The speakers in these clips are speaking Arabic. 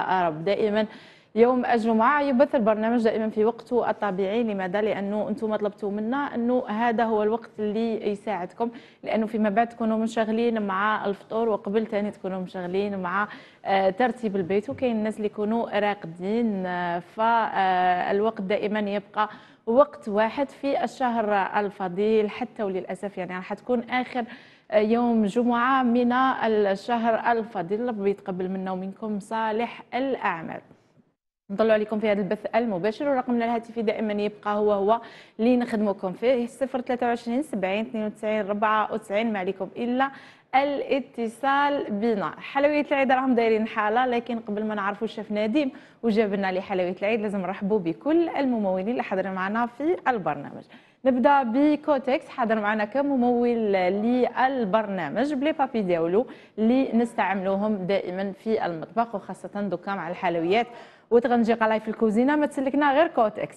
أرب دائما يوم الجمعة يبث البرنامج دائما في وقته الطبيعي لماذا؟ لأنه أنتم طلبتوا منا أنه هذا هو الوقت اللي يساعدكم لأنه فيما بعد تكونوا منشغلين مع الفطور وقبل ثاني تكونوا مشغلين مع آه، ترتيب البيت وكاين الناس اللي يكونوا راقدين فالوقت آه، دائما يبقى وقت واحد في الشهر الفضيل حتى وللأسف يعني راح تكون آخر يوم جمعة من الشهر الفضيل بيتقبل منا ومنكم صالح الأعمال نطلع عليكم في هذا البث المباشر ورقمنا الهاتفي دائما يبقى هو هو اللي نخدمكم فيه 023 70 92 94 ما عليكم الا الاتصال بنا حلويات العيد راهم دايرين حاله لكن قبل ما نعرفوا الشيف نديم وجاب لنا لحلويات العيد لازم نرحبوا بكل الممولين اللي حاضرين معنا في البرنامج نبدا بكوتكس حاضر معنا كممول للبرنامج بلي بابي ديالو اللي نستعملوهم دائما في المطبخ وخاصه دوكا مع الحلويات وتغنجي قلاي في الكوزينه ما تسلكنا غير كوتكس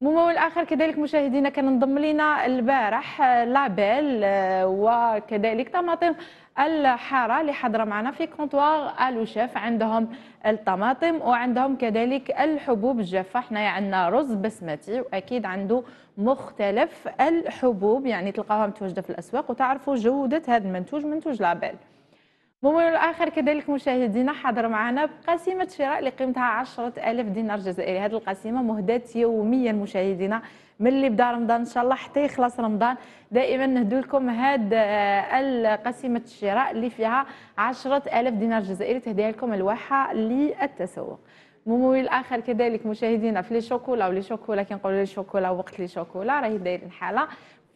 ممول اخر كذلك مشاهدينا كان انضم لنا البارح لابيل وكذلك طماطم الحاره اللي حاضره معنا في كونتوار الو شيف عندهم الطماطم وعندهم كذلك الحبوب الجافه حنايا عندنا رز بسمتي واكيد عنده مختلف الحبوب يعني تلقاها متواجده في الاسواق وتعرفوا جوده هذا المنتوج منتوج لابيل ممول الاخر كذلك مشاهدينا حاضر معنا بقسيمه شراء اللي قيمتها 10000 دينار جزائري هذه القسيمه مهدات يوميا مشاهدينا من اللي بدا رمضان ان شاء الله حتى يخلص رمضان دائما نهدو لكم هاد آه، القسيمه الشراء اللي فيها 10000 دينار جزائري تهديها لكم الواحه للتسوق ممول الاخر كذلك مشاهدينا في لي شوكولا ولي شوكولا كنقولوا لي شوكولا وقت لي شوكولا راهي دايرين حاله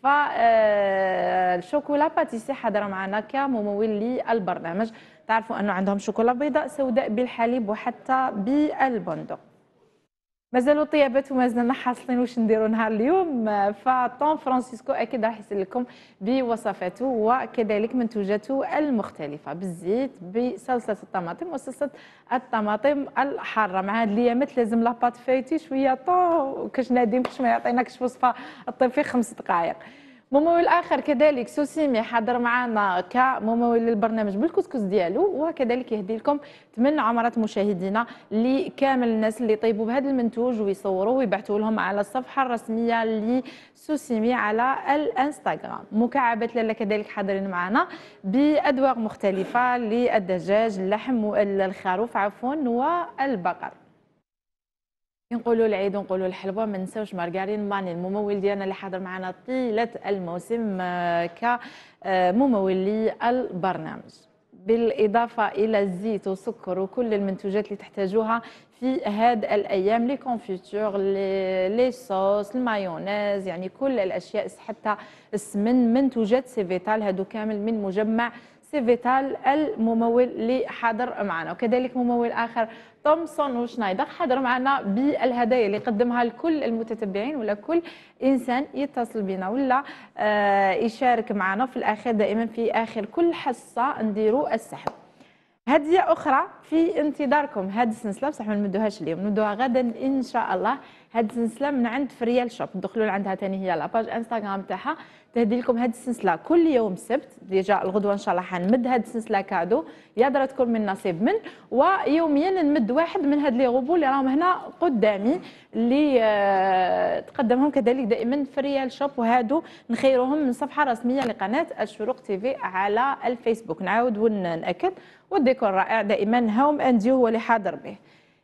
آه، الشوكولا باتيسي حاضره معنا كممول للبرنامج تعرفوا انه عندهم شوكولا بيضاء سوداء بالحليب وحتى بالبندق مازالوا طيابات ومازلنا حاصلين واش نديروا نهار اليوم آه، فطون فرانسيسكو اكيد راح يسلكم بوصفاته وكذلك منتوجاته المختلفه بالزيت بصلصه الطماطم وصلصه الطماطم الحاره مع هاد ليامات لازم لاباط فايتي شويه طو كاش نادم كاش ما يعطيناكش وصفه طيب في خمس دقائق ممول اخر كذلك سوسيمي حاضر معنا كممول للبرنامج بالكسكس ديالو وكذلك يهدي لكم ثمن عمرات مشاهدينا لكامل الناس اللي طيبوا بهذا المنتوج ويصوروه ويبعثوا لهم على الصفحه الرسميه لسوسيمي على الانستغرام مكعبات لاله كذلك حاضرين معنا بادواق مختلفه للدجاج اللحم الخروف عفوا والبقر نقولوا العيد ونقولوا الحلوى ما ننساوش مارغارين ماني الممول ديالنا اللي حاضر معنا طيله الموسم آه، كممول آه، للبرنامج بالاضافه الى الزيت والسكر وكل المنتوجات اللي تحتاجوها في هاد الايام لي كونفيتور لي صوص المايونيز يعني كل الاشياء حتى السمن منتوجات سيفيتال هادو كامل من مجمع سيفيتال الممول اللي حاضر معنا وكذلك ممول اخر تومسون وشنايدر حاضر معنا بالهدايا اللي قدمها لكل المتتبعين ولا كل انسان يتصل بنا ولا آه يشارك معنا في الاخير دائما في اخر كل حصه نديروا السحب هدية أخرى في انتظاركم هاد السلسلة بصح ما نمدوهاش اليوم نمدوها غدا إن شاء الله هاد السلسلة من عند فريال شوب دخلوا لعندها تاني هي لاباج انستغرام تاعها تهدي لكم هذه السلسله كل يوم سبت ديجا الغدوه ان شاء الله حنمد هذه السلسله كادو يا تكون من نصيب من ويوميا نمد واحد من هاد لي غوبو اللي راهم هنا قدامي اللي آه، تقدمهم كذلك دائما في ريال شوب وهادو نخيروهم من صفحه رسميه لقناه الشروق تيفي على الفيسبوك نعاود ونأكد والديكور رائع دائما هوم انديو هو اللي حاضر به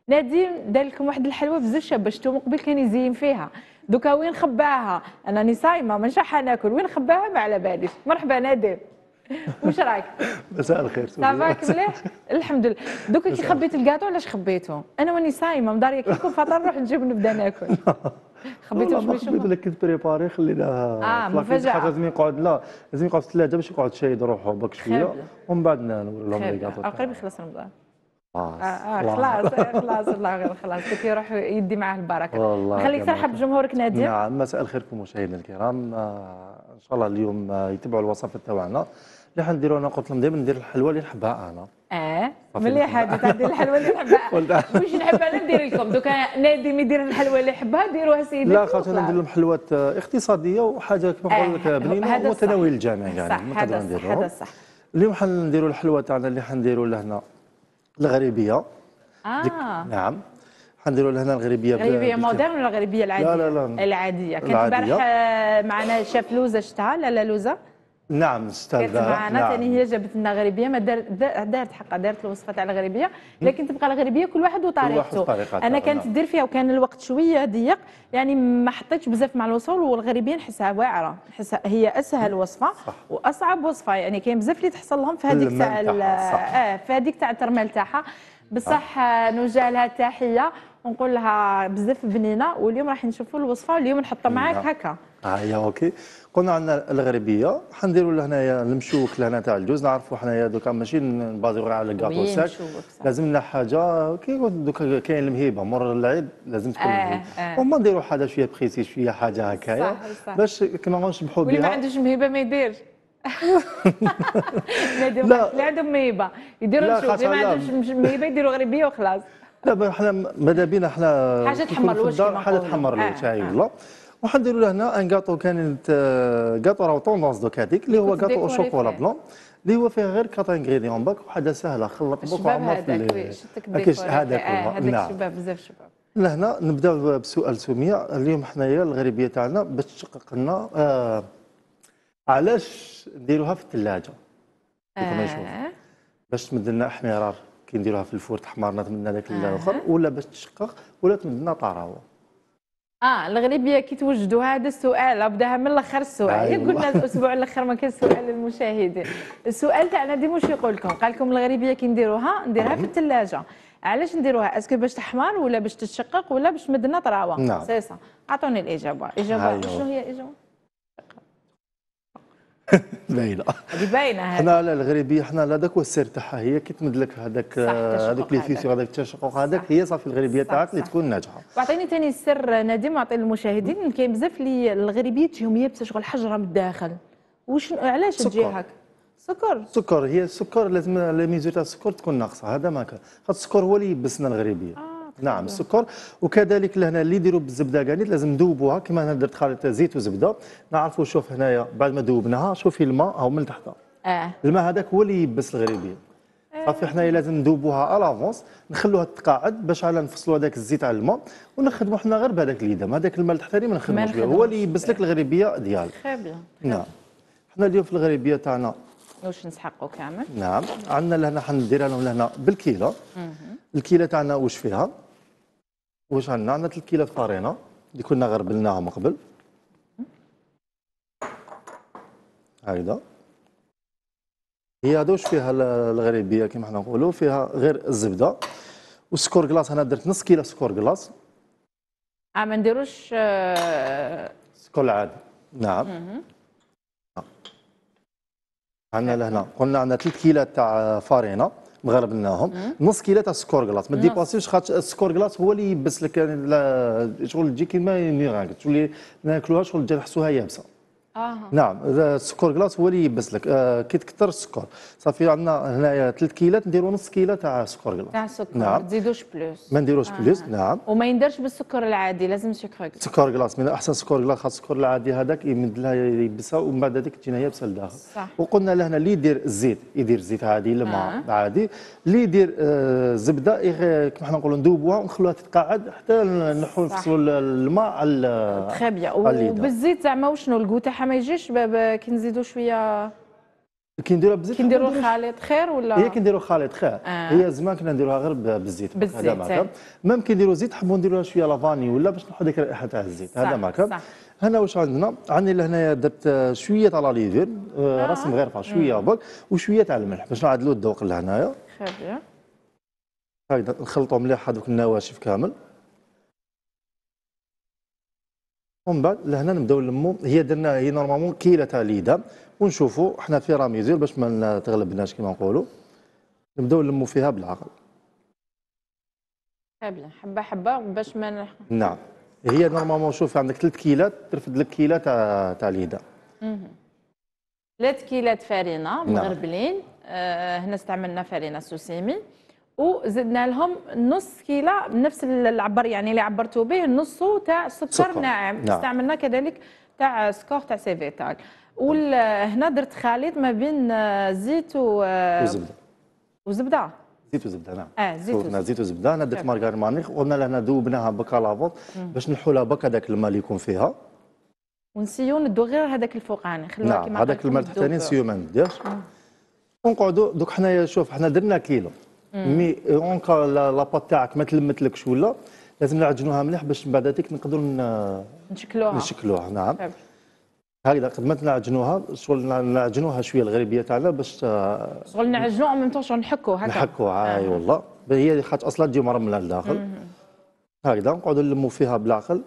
نديم دار لكم واحد الحلوه بزاف باش توم مقبل كان يزين فيها دوكا وين خباها انا ني صايمه ما راح ناكل وين خباها ما على باليش مرحبا نادر. واش رايك؟ مساء الخير صافاك مليح الحمد لله دوكا كي خبيت الكاطو علاش خبيته انا واني صايمه مداريه كي نكون فطر نروح نجيب نبدا ناكل خبيته باش خبيت لك كنت بريباري اه مفاجاه لازم يقعد لا لازم يقعد في الثلاجه باش يقعد شايد روحه برك شويه ومن بعد نوري لهم الكاطو آه، قريب يخلص رمضان خلاص آه، آه، خلاص خلاص الله غير خلاص كي يروح يدي معاه البركه والله خليك ترحب بجمهورك نادي نعم مساء الخيركم مشاهدينا الكرام آه، ان شاء الله اليوم يتبعوا الوصفات تاعنا اللي حنديروا انا قلت لهم دائما ندير الحلوى اللي نحبها انا اه مليحه تدير الحلوى اللي نحبها واش نحبها انا ندير لكم دوكا نادي يدير الحلوى اللي يحبها ديروها سيدي لا خاطر ندير لهم حلوات اقتصاديه وحاجه كما نقول لك بنينه ومتناول الجميع يعني هذا صح هذا صح اليوم حنديروا الحلوى تاعنا اللي حنديروا لهنا الغريبيه آه. نعم حنديروا لهنا الغريبيه الغريبيه مودرن ولا الغريبيه العاديه؟ لا لا لا العاديه كانت البارح معنا شاف لوزه شتها لا لا لوزه نعم استاذ كانت معنا نعم. ثاني هي جابت لنا غريبيه ما دارت دارت حقها دارت الوصفه تاع الغريبيه لكن تبقى الغريبيه كل واحد وطريقته انا كانت نعم. دير فيها وكان الوقت شويه ضيق يعني ما حطيتش بزاف مع الوصول والغريبيه نحسها واعره نحسها هي اسهل وصفه صح. واصعب وصفه يعني كاين بزاف اللي تحصل لهم في هذيك تاع اه في هذيك تاع الترمال تاعها بصح نوجه لها تحيه ونقول لها بزاف بنينه واليوم راح نشوفوا الوصفه واليوم نحطها نعم. معاك هكا ها آه، هي اوكي قلنا عندنا الغربيه حنديروا لهنايا المشوك لهنا تاع الجوز نعرفوا حنايا دوكا ماشي نبازيو على الكاطو ساك لازم لنا حاجه كي دوكا كاين المهيبه مر اللعب لازم تكون آه آه. وما نديروا حاجه شويه بخيسي شويه حاجه هكايا باش كما نشبحوا بها واللي ما عندوش مهيبه ما يديرش لا اللي عندهم مهيبه يديروا شو اللي ما عندهمش مهيبه يديروا غربيه وخلاص لا احنا ماذا بينا احنا حاجه تحمر الوجه حاجه تحمر آه، الوجه اي والله آه. الحمد لله هنا ان كاطو كانت كاطو راهو طوندونس دوك هذيك اللي هو كاطو او شوكولا بلون اللي هو فيها غير كات انغريديون باك وحاجه سهله خلط بوك وعمر في هذاك آه، هذاك نعم. شباب بزاف شباب لهنا نبدا بسؤال سميه اليوم حنايا الغربيه تاعنا باش تشقق لنا آه علاش نديروها في الثلاجه آه. باش تمد لنا احمرار كي نديروها في الفور تحمرنا لنا ذاك آه. الاخر ولا باش تشقق ولا تمد لنا طراوه اه الغريبيه كي توجدوا هذا السؤال ابداها من الاخر السؤال أيوة. قلنا الاسبوع الاخر ما كان سؤال للمشاهدين السؤال تاعنا ديما واش يقول لكم قال لكم الغريبيه كي نديروها نديرها في الثلاجه علاش نديروها اسكو باش تحمر ولا باش تتشقق ولا باش مدنا طراوه نعم سا اعطوني الاجابه اجابه شنو هي الاجابه باينه هذه باينه حنا على الغربيه حنا على هذاك هو السر تاعها هي كي تمد لك هذاك هذاك لي فيسيو هذاك التشقق هذاك هي صافي الغربيه تاعك اللي تكون ناجحه واعطيني ثاني السر نادم اعطي للمشاهدين كاين بزاف اللي الغربيه تجيهم هي شغل حجره من الداخل واش علاش تجي هكا سكر سكر هي السكر لازم لي ميزور تاع السكر تكون ناقصه هذا ما كان السكر هو اللي يبسنا الغريبيه آه. نعم السكر نعم. وكذلك لهنا اللي يديروا بالزبده كاع لازم ذوبوها كما انا درت خليط زيت وزبده نعرفوا شوف هنايا بعد ما ذوبناها شوفي الماء هاو من تحتها آه. الماء هذاك هو اللي يبس الغريبين آه. صافي حنايا لازم ندوبوها الافونس نخلوها تقاعد باش على نفصلوا هذاك الزيت على الماء ونخدموا حنا غير بهذاك اليدم هذاك الماء التحتاني ما نخدموش به هو اللي يبس لك الغريبيه ديالك نعم حنا اليوم في الغريبيه تاعنا واش نسحقوا كامل نعم عندنا لهنا حنديرها لهم لهنا بالكيله الكيله تاعنا واش فيها واش عندنا عندنا 3 كيلو فرينه اللي كنا غربلناهم من قبل هكذا هي هذا واش فيها الغريبيه كما حنا نقولوا فيها غير الزبده وسكور كلاص انا درت نص كيلو سكور كلاص اه ما نديروش آه سكور العادي نعم عندنا لهنا قلنا عندنا 3 كيلو تاع فرينه مغربناهم نص كيلو تاع السكور كلاص ما ديباسيوش خاطر السكور كلاص هو اللي يبس لك شغل تجي كيما تولي ناكلوها شغل تجي نحسوها يابسه آه. نعم السكر كلاص هو اللي يبس لك آه كي تكثر السكر صافي عندنا هنايا 3 كيلات نديروا نص كيله تاع السكر كلاص تاع سكر نعم. ما تزيدوش بلوس ما نديروش آه. بلوس نعم وما يندرش بالسكر العادي لازم سكر كلاص سكر كلاص من احسن سكر كلاص خاص السكر العادي هذاك يمد لها يبسها ومن بعد هذيك تجينا هي بسها لداخل صح وقلنا لهنا اللي يدير الزيت يدير زيت عادي الماء آه. عادي اللي يدير آه إيه، كما حنا نقولوا ندوبوها ونخلوها تتقعد حتى نحو نفصلوا الماء على تخي بيان وبالزيت زعما وشنو الكو تاعها ما يجيش كي نزيدوا شويه كي نديروا بالزيت كي نديروا الخليط خير ولا هي كي نديروا خليط خير آه. هي زمان كنا نديروها غير بالزيت بالزيت هذا ميم كي نديروا زيت نحبوا نديروها شويه لافاني ولا باش نحو ديك الرائحه تاع الزيت هذا ماكا هنا واش عندنا عندي لهنايا درت شويه تاع لا آه. آه. رسم مغرفه شويه آه. برك وشويه تاع الملح باش نعدلوا الذوق لهنايا خير هكذا نخلطوا مليح هذوك النواشف كامل ومن بعد لهنا نبداو نلمو هي درنا هي نورمالمون كيله تاع ليدا ونشوفوا حنا في راميزير باش ما تغلبناش كيما نقولوا نبداو نلمو فيها بالعقل حبه حبه باش ما نعم هي نورمالمون شوف عندك ثلاث كيلات ترفد لك كيله تاع تاع ليدا ثلاث كيلات فارينه نعم. مغربلين آه هنا استعملنا فارينه سوسيمي وزدنا لهم نص كيلو بنفس العبر يعني اللي عبرتوا به نصه تاع سكر ناعم نعم. استعملنا كذلك تاع سكور تاع سيفيتال وهنا درت خليط ما بين آه، زيت و آه، وزبده وزبده زيت وزبده نعم اه زيت وزبده زيت وزبده انا درت مارغرين مانيخ وقلنا لها ذوبناها بكا لافوط باش نحولها لها هذاك الماء اللي يكون فيها ونسيو ندو غير هذاك الفوقاني خلينا نعم هذاك الماء التحتاني نسيو ما نديرش ونقعدوا دوك حنايا شوف حنا درنا كيلو مي اونكا إيه، لاباط تاعك ما تلمتلكش ولا لازم نعجنوها مليح باش من بعد هذيك نقدروا نشكلوها نشكلوها نعم طيب. هكذا قد ما نعجنوها شغل نعجنوها شويه الغريبيه تاعنا باش آه، شغل نعجنوها ميم تو شغل نحكوا هكا نحكوا آه. اي والله هي خاطر اصلا تجي مرمله لداخل هكذا نقعدوا نلموا فيها بالعقل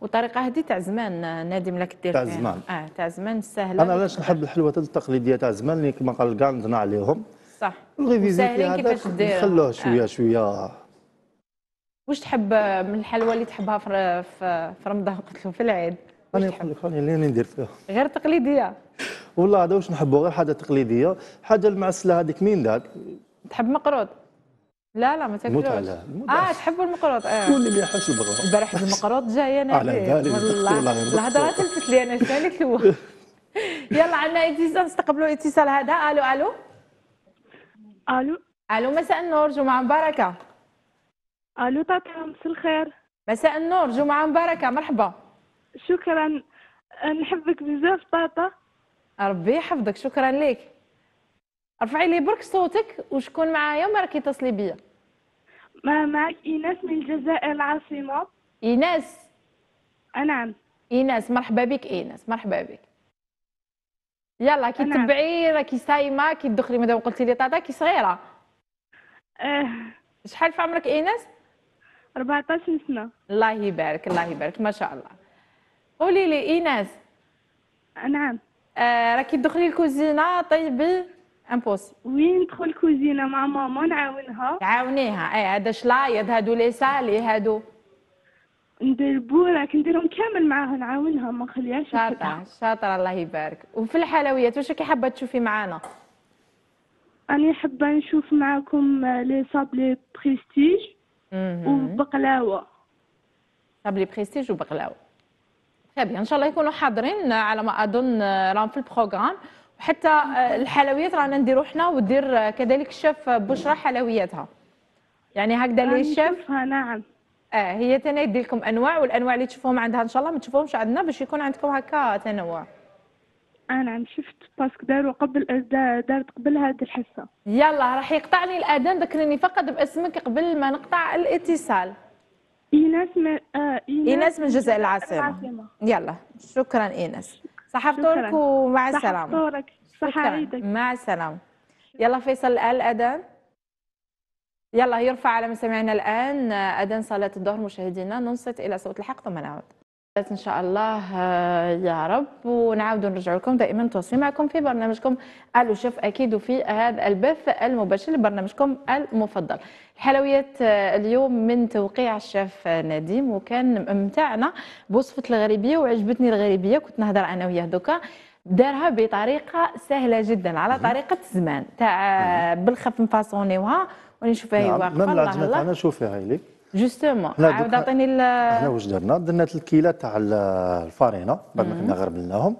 والطريقه هذه تاع زمان نادم لك الدير تاع زمان اه تاع زمان سهله انا علاش نحب الحلوه التقليديه تاع زمان اللي كما قال كاع نضنا عليهم صح والغيفيزيتي يعني، كيفاش دير خلوه شويه آه. شويه واش تحب من الحلوى اللي تحبها في في رمضان قلت له في العيد راني نقول لك راني اللي ندير فيها غير تقليديه والله هذا واش نحبوا غير حاجه تقليديه حاجه المعسله هذيك مين داك تحب مقروض لا لا ما تاكلوش اه تحبوا المقروط اه كل اللي يحبش البغرة البارح المقروط جاي انا على بالي والله الهضره تلفت لي انا شنو يلا عندنا اتصال نستقبلوا اتصال هذا الو الو الو الو مساء النور جمعه مباركه الو تاتا مساء الخير مساء النور جمعه مباركه مرحبا شكرا نحبك بزاف طاطا ربي يحفظك شكرا لك ارفعي لي برك صوتك وشكون معايا وما راكي اتصلي بيا ما معك ايناس من الجزائر العاصمه ايناس نعم ايناس مرحبا بك ايناس مرحبا بك يلا كي تبعي راكي صايمه كي تدخلي مادام قلتي لي طاطا كي صغيره اه شحال في عمرك ايناس 14 سنه الله يبارك الله يبارك ما شاء الله قولي لي ايناس نعم آه راكي تدخلي الكوزينه طيبي امبوس وين ندخل الكوزينه مع ماما نعاونها تعاونيها اي هذا شلايض هادو لي سالي إيه، هادو ندير لكن نديرهم كامل معاهم نعاونهم ما نخليهاش شاطرة شاطرة الله يبارك وفي الحلويات واش كي حابة تشوفي معانا؟ أنا حابة نشوف معاكم لي صابلي بريستيج وبقلاوة صابلي بريستيج وبقلاوة تري ان شاء الله يكونوا حاضرين على ما اظن راهم في البروغرام وحتى الحلويات رانا نديرو حنا ودير كذلك الشيف بشرى حلوياتها يعني هكذا لي شيف نعم اه هي تنادي لكم انواع والانواع اللي تشوفوهم عندها ان شاء الله ما تشوفوهمش عندنا باش يكون عندكم هكا تنوع انا نعم شفت باسك داروا قبل آه، دارت قبل هذه الحصه يلا راح يقطعني الاذان ذكرني فقط باسمك قبل ما نقطع الاتصال ايناس من آه إيناس, ايناس من جزء العاصمه العاصمة. يلا شكرا ايناس صحة فطورك ومع السلامه صحة فطورك صحة عيدك مع السلامه يلا فيصل الان الاذان يلا يرفع على مستمعينا الآن أذان صلاة الظهر مشاهدينا ننصت إلى صوت الحق ثم نعود إن شاء الله آه، يا رب ونعاود نرجع لكم دائما متواصلين معكم في برنامجكم ألو شيف أكيد في هذا البث المباشر لبرنامجكم المفضل الحلويات آه، اليوم من توقيع الشيف نديم وكان ممتعنا بوصفة الغريبية وعجبتني الغريبية كنت نهضر أنا وياه دوكا دارها بطريقه سهله جدا على طريقه زمان تاع آه، بالخف مفاصونيوها واللي نشوف هي واقفه الله الله انا نشوفها هاي لك جوستومون عاود اعطيني احنا واش درنا درنا 3 كيلا تاع الفارينه بعد ما كنا غربلناهم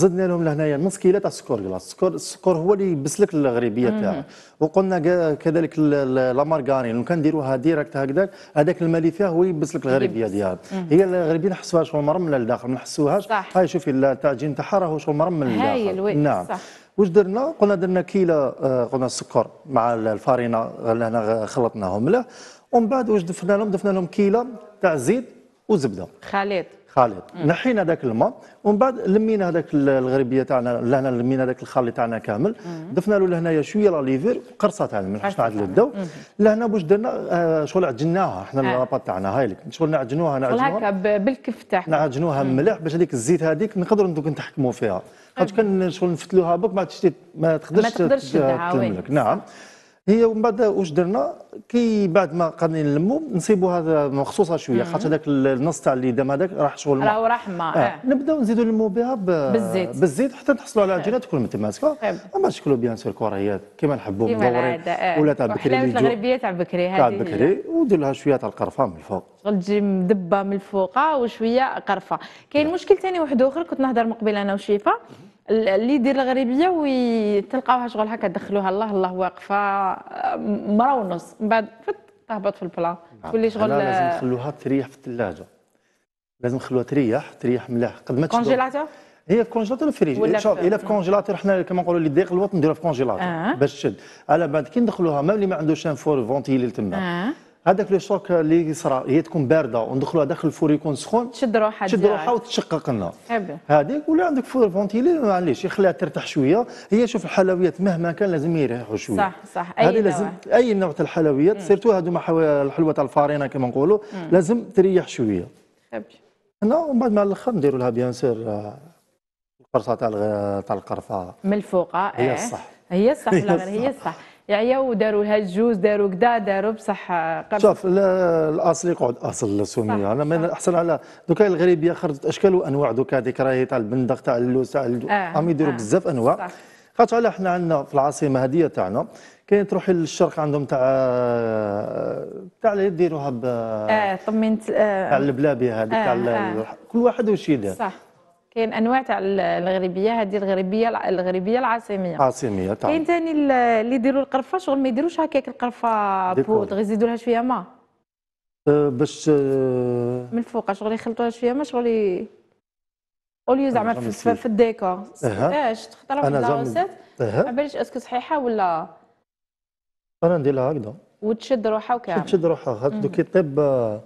زدنا لهم لهنايا نص كيلا تاع السكر كلاص السكر السكر هو اللي يبس لك الغريبيه تاعك وقلنا كذلك لا مارغارين لو كان نديروها ديريكت هكذاك هذاك الماء اللي فيها هو يبس لك الغريبيه ديالها هي الغريبيه نحسوها شو مرمله لداخل ما نحسوهاش هاي شوفي التعجين تاعها راهو شو مرمل لداخل نعم صح. واش درنا قلنا درنا كيلو آه، قلنا السكر مع الفارينه اللي هنا خلطناهم له ومن بعد واش دفنا لهم دفنا لهم كيلو تاع زيت وزبده خليط خليط نحينا هذاك الماء ومن بعد لمينا هذاك الغربيه تاعنا لهنا لمينا هذاك الخليط تاعنا كامل ضفنا له لهنايا شويه لا ليفير قرصه تاع الملح نعدلوا الدو لهنا باش درنا آه، شغل عجناها احنا آه. الرابط تاعنا هاي لك شغل نعجنوها نعجنوها هكا بالكف تاعنا نعجنوها مليح باش هذيك الزيت هذيك نقدروا دوك نتحكموا فيها خاطر كان شغل نفتلوها بك ما تشتي ما تقدرش ما تقدرش تلملك نعم هي ومن بعد واش درنا كي بعد ما قعدنا نلموا نصيبوا هذا مخصوصه شويه خاطر هذاك النص تاع اللي دام هذاك راح شغل راه راهو راح ما آه. آه. نبداو نزيدوا نلموا بها بالزيت بالزيت حتى نحصلوا على آه. عجينه تكون متماسكه طيب. اما شكلو بيان سور كوريات كما نحبوا مدورين آه. ولا تاع بكري ولا الغربيه تاع بكري هذه تاع بكري ودير لها شويه تاع القرفه من الفوق شغل تجي مدبه من الفوق وشويه قرفه كاين نعم. مشكل ثاني واحد اخر كنت نهضر من انا وشيفه اللي يدير الغريبيه وتلقاوها شغل هكا دخلوها الله الله واقفه آه، مره ونص من بعد تهبط في البلا نعم. تولي شغل لازم آه، نخلوها تريح في الثلاجه لازم نخلوها تريح تريح ملاح قد ما كونجيلاتور هي في كونجيلاتور الفريج ولا شوف الا في كونجيلاتور حنا كما نقولوا اللي ضيق الوقت نديروها في كونجيلاتور آه. باش تشد على بعد كي ندخلوها ما اللي ما عندوش ان فور فونتيلي تما آه. هذاك لو شوك اللي صرا هي تكون بارده وندخلوها داخل الفور يكون سخون تشد روحها تشد روحها وتشقق لنا إيه هذيك ولا عندك فور فونتيلي معليش يخليها ترتاح شويه هي شوف الحلويات مهما كان لازم يريحوا شويه صح صح اي نوع لازم اي نوع تاع الحلويات سيرتو مع الحلوه تاع الفارينه كما نقولوا لازم تريح شويه هنا إيه ومن بعد مع الاخر نديروا لها بيان سير آه، القرصه تاع تاع القرفه من الفوق آه، هي إيه. الصح هي الصح هي الصح يعيو داروا هالجوز داروا كدا داروا بصح آه، قبل شوف الاصل يقعد اصل سميه انا من احسن على دوكا الغريبيه خرجت اشكال وانواع دوكا هذيك راهي تاع البندق تاع اللوز تاع عم آه، يديروا آه، بزاف انواع خاطر على حنا عندنا في العاصمه هذه تاعنا كاين تروحي للشرق عندهم تاع تاع اللي يديروها ب اه طمنت تاع البلابي هذيك تاع كل واحد واش يدير صح كاين انواع تاع الغربيه هذه الغربيه الغربيه العاصميه عاصميه تاع كاين ثاني اللي يديروا القرفه شغل ما يديروش هكاك القرفه غير يزيدوا لها شويه ماء أه باش أه من الفوق شغل يخلطوها شويه ماء شغل ي... اوليو زعما في, في الديكور اش إيه، تختار في الروسيت ما باليش اسكو صحيحه ولا انا ندير لها هكذا وتشد روحها وكامل تشد روحها دوك كي طيب أه.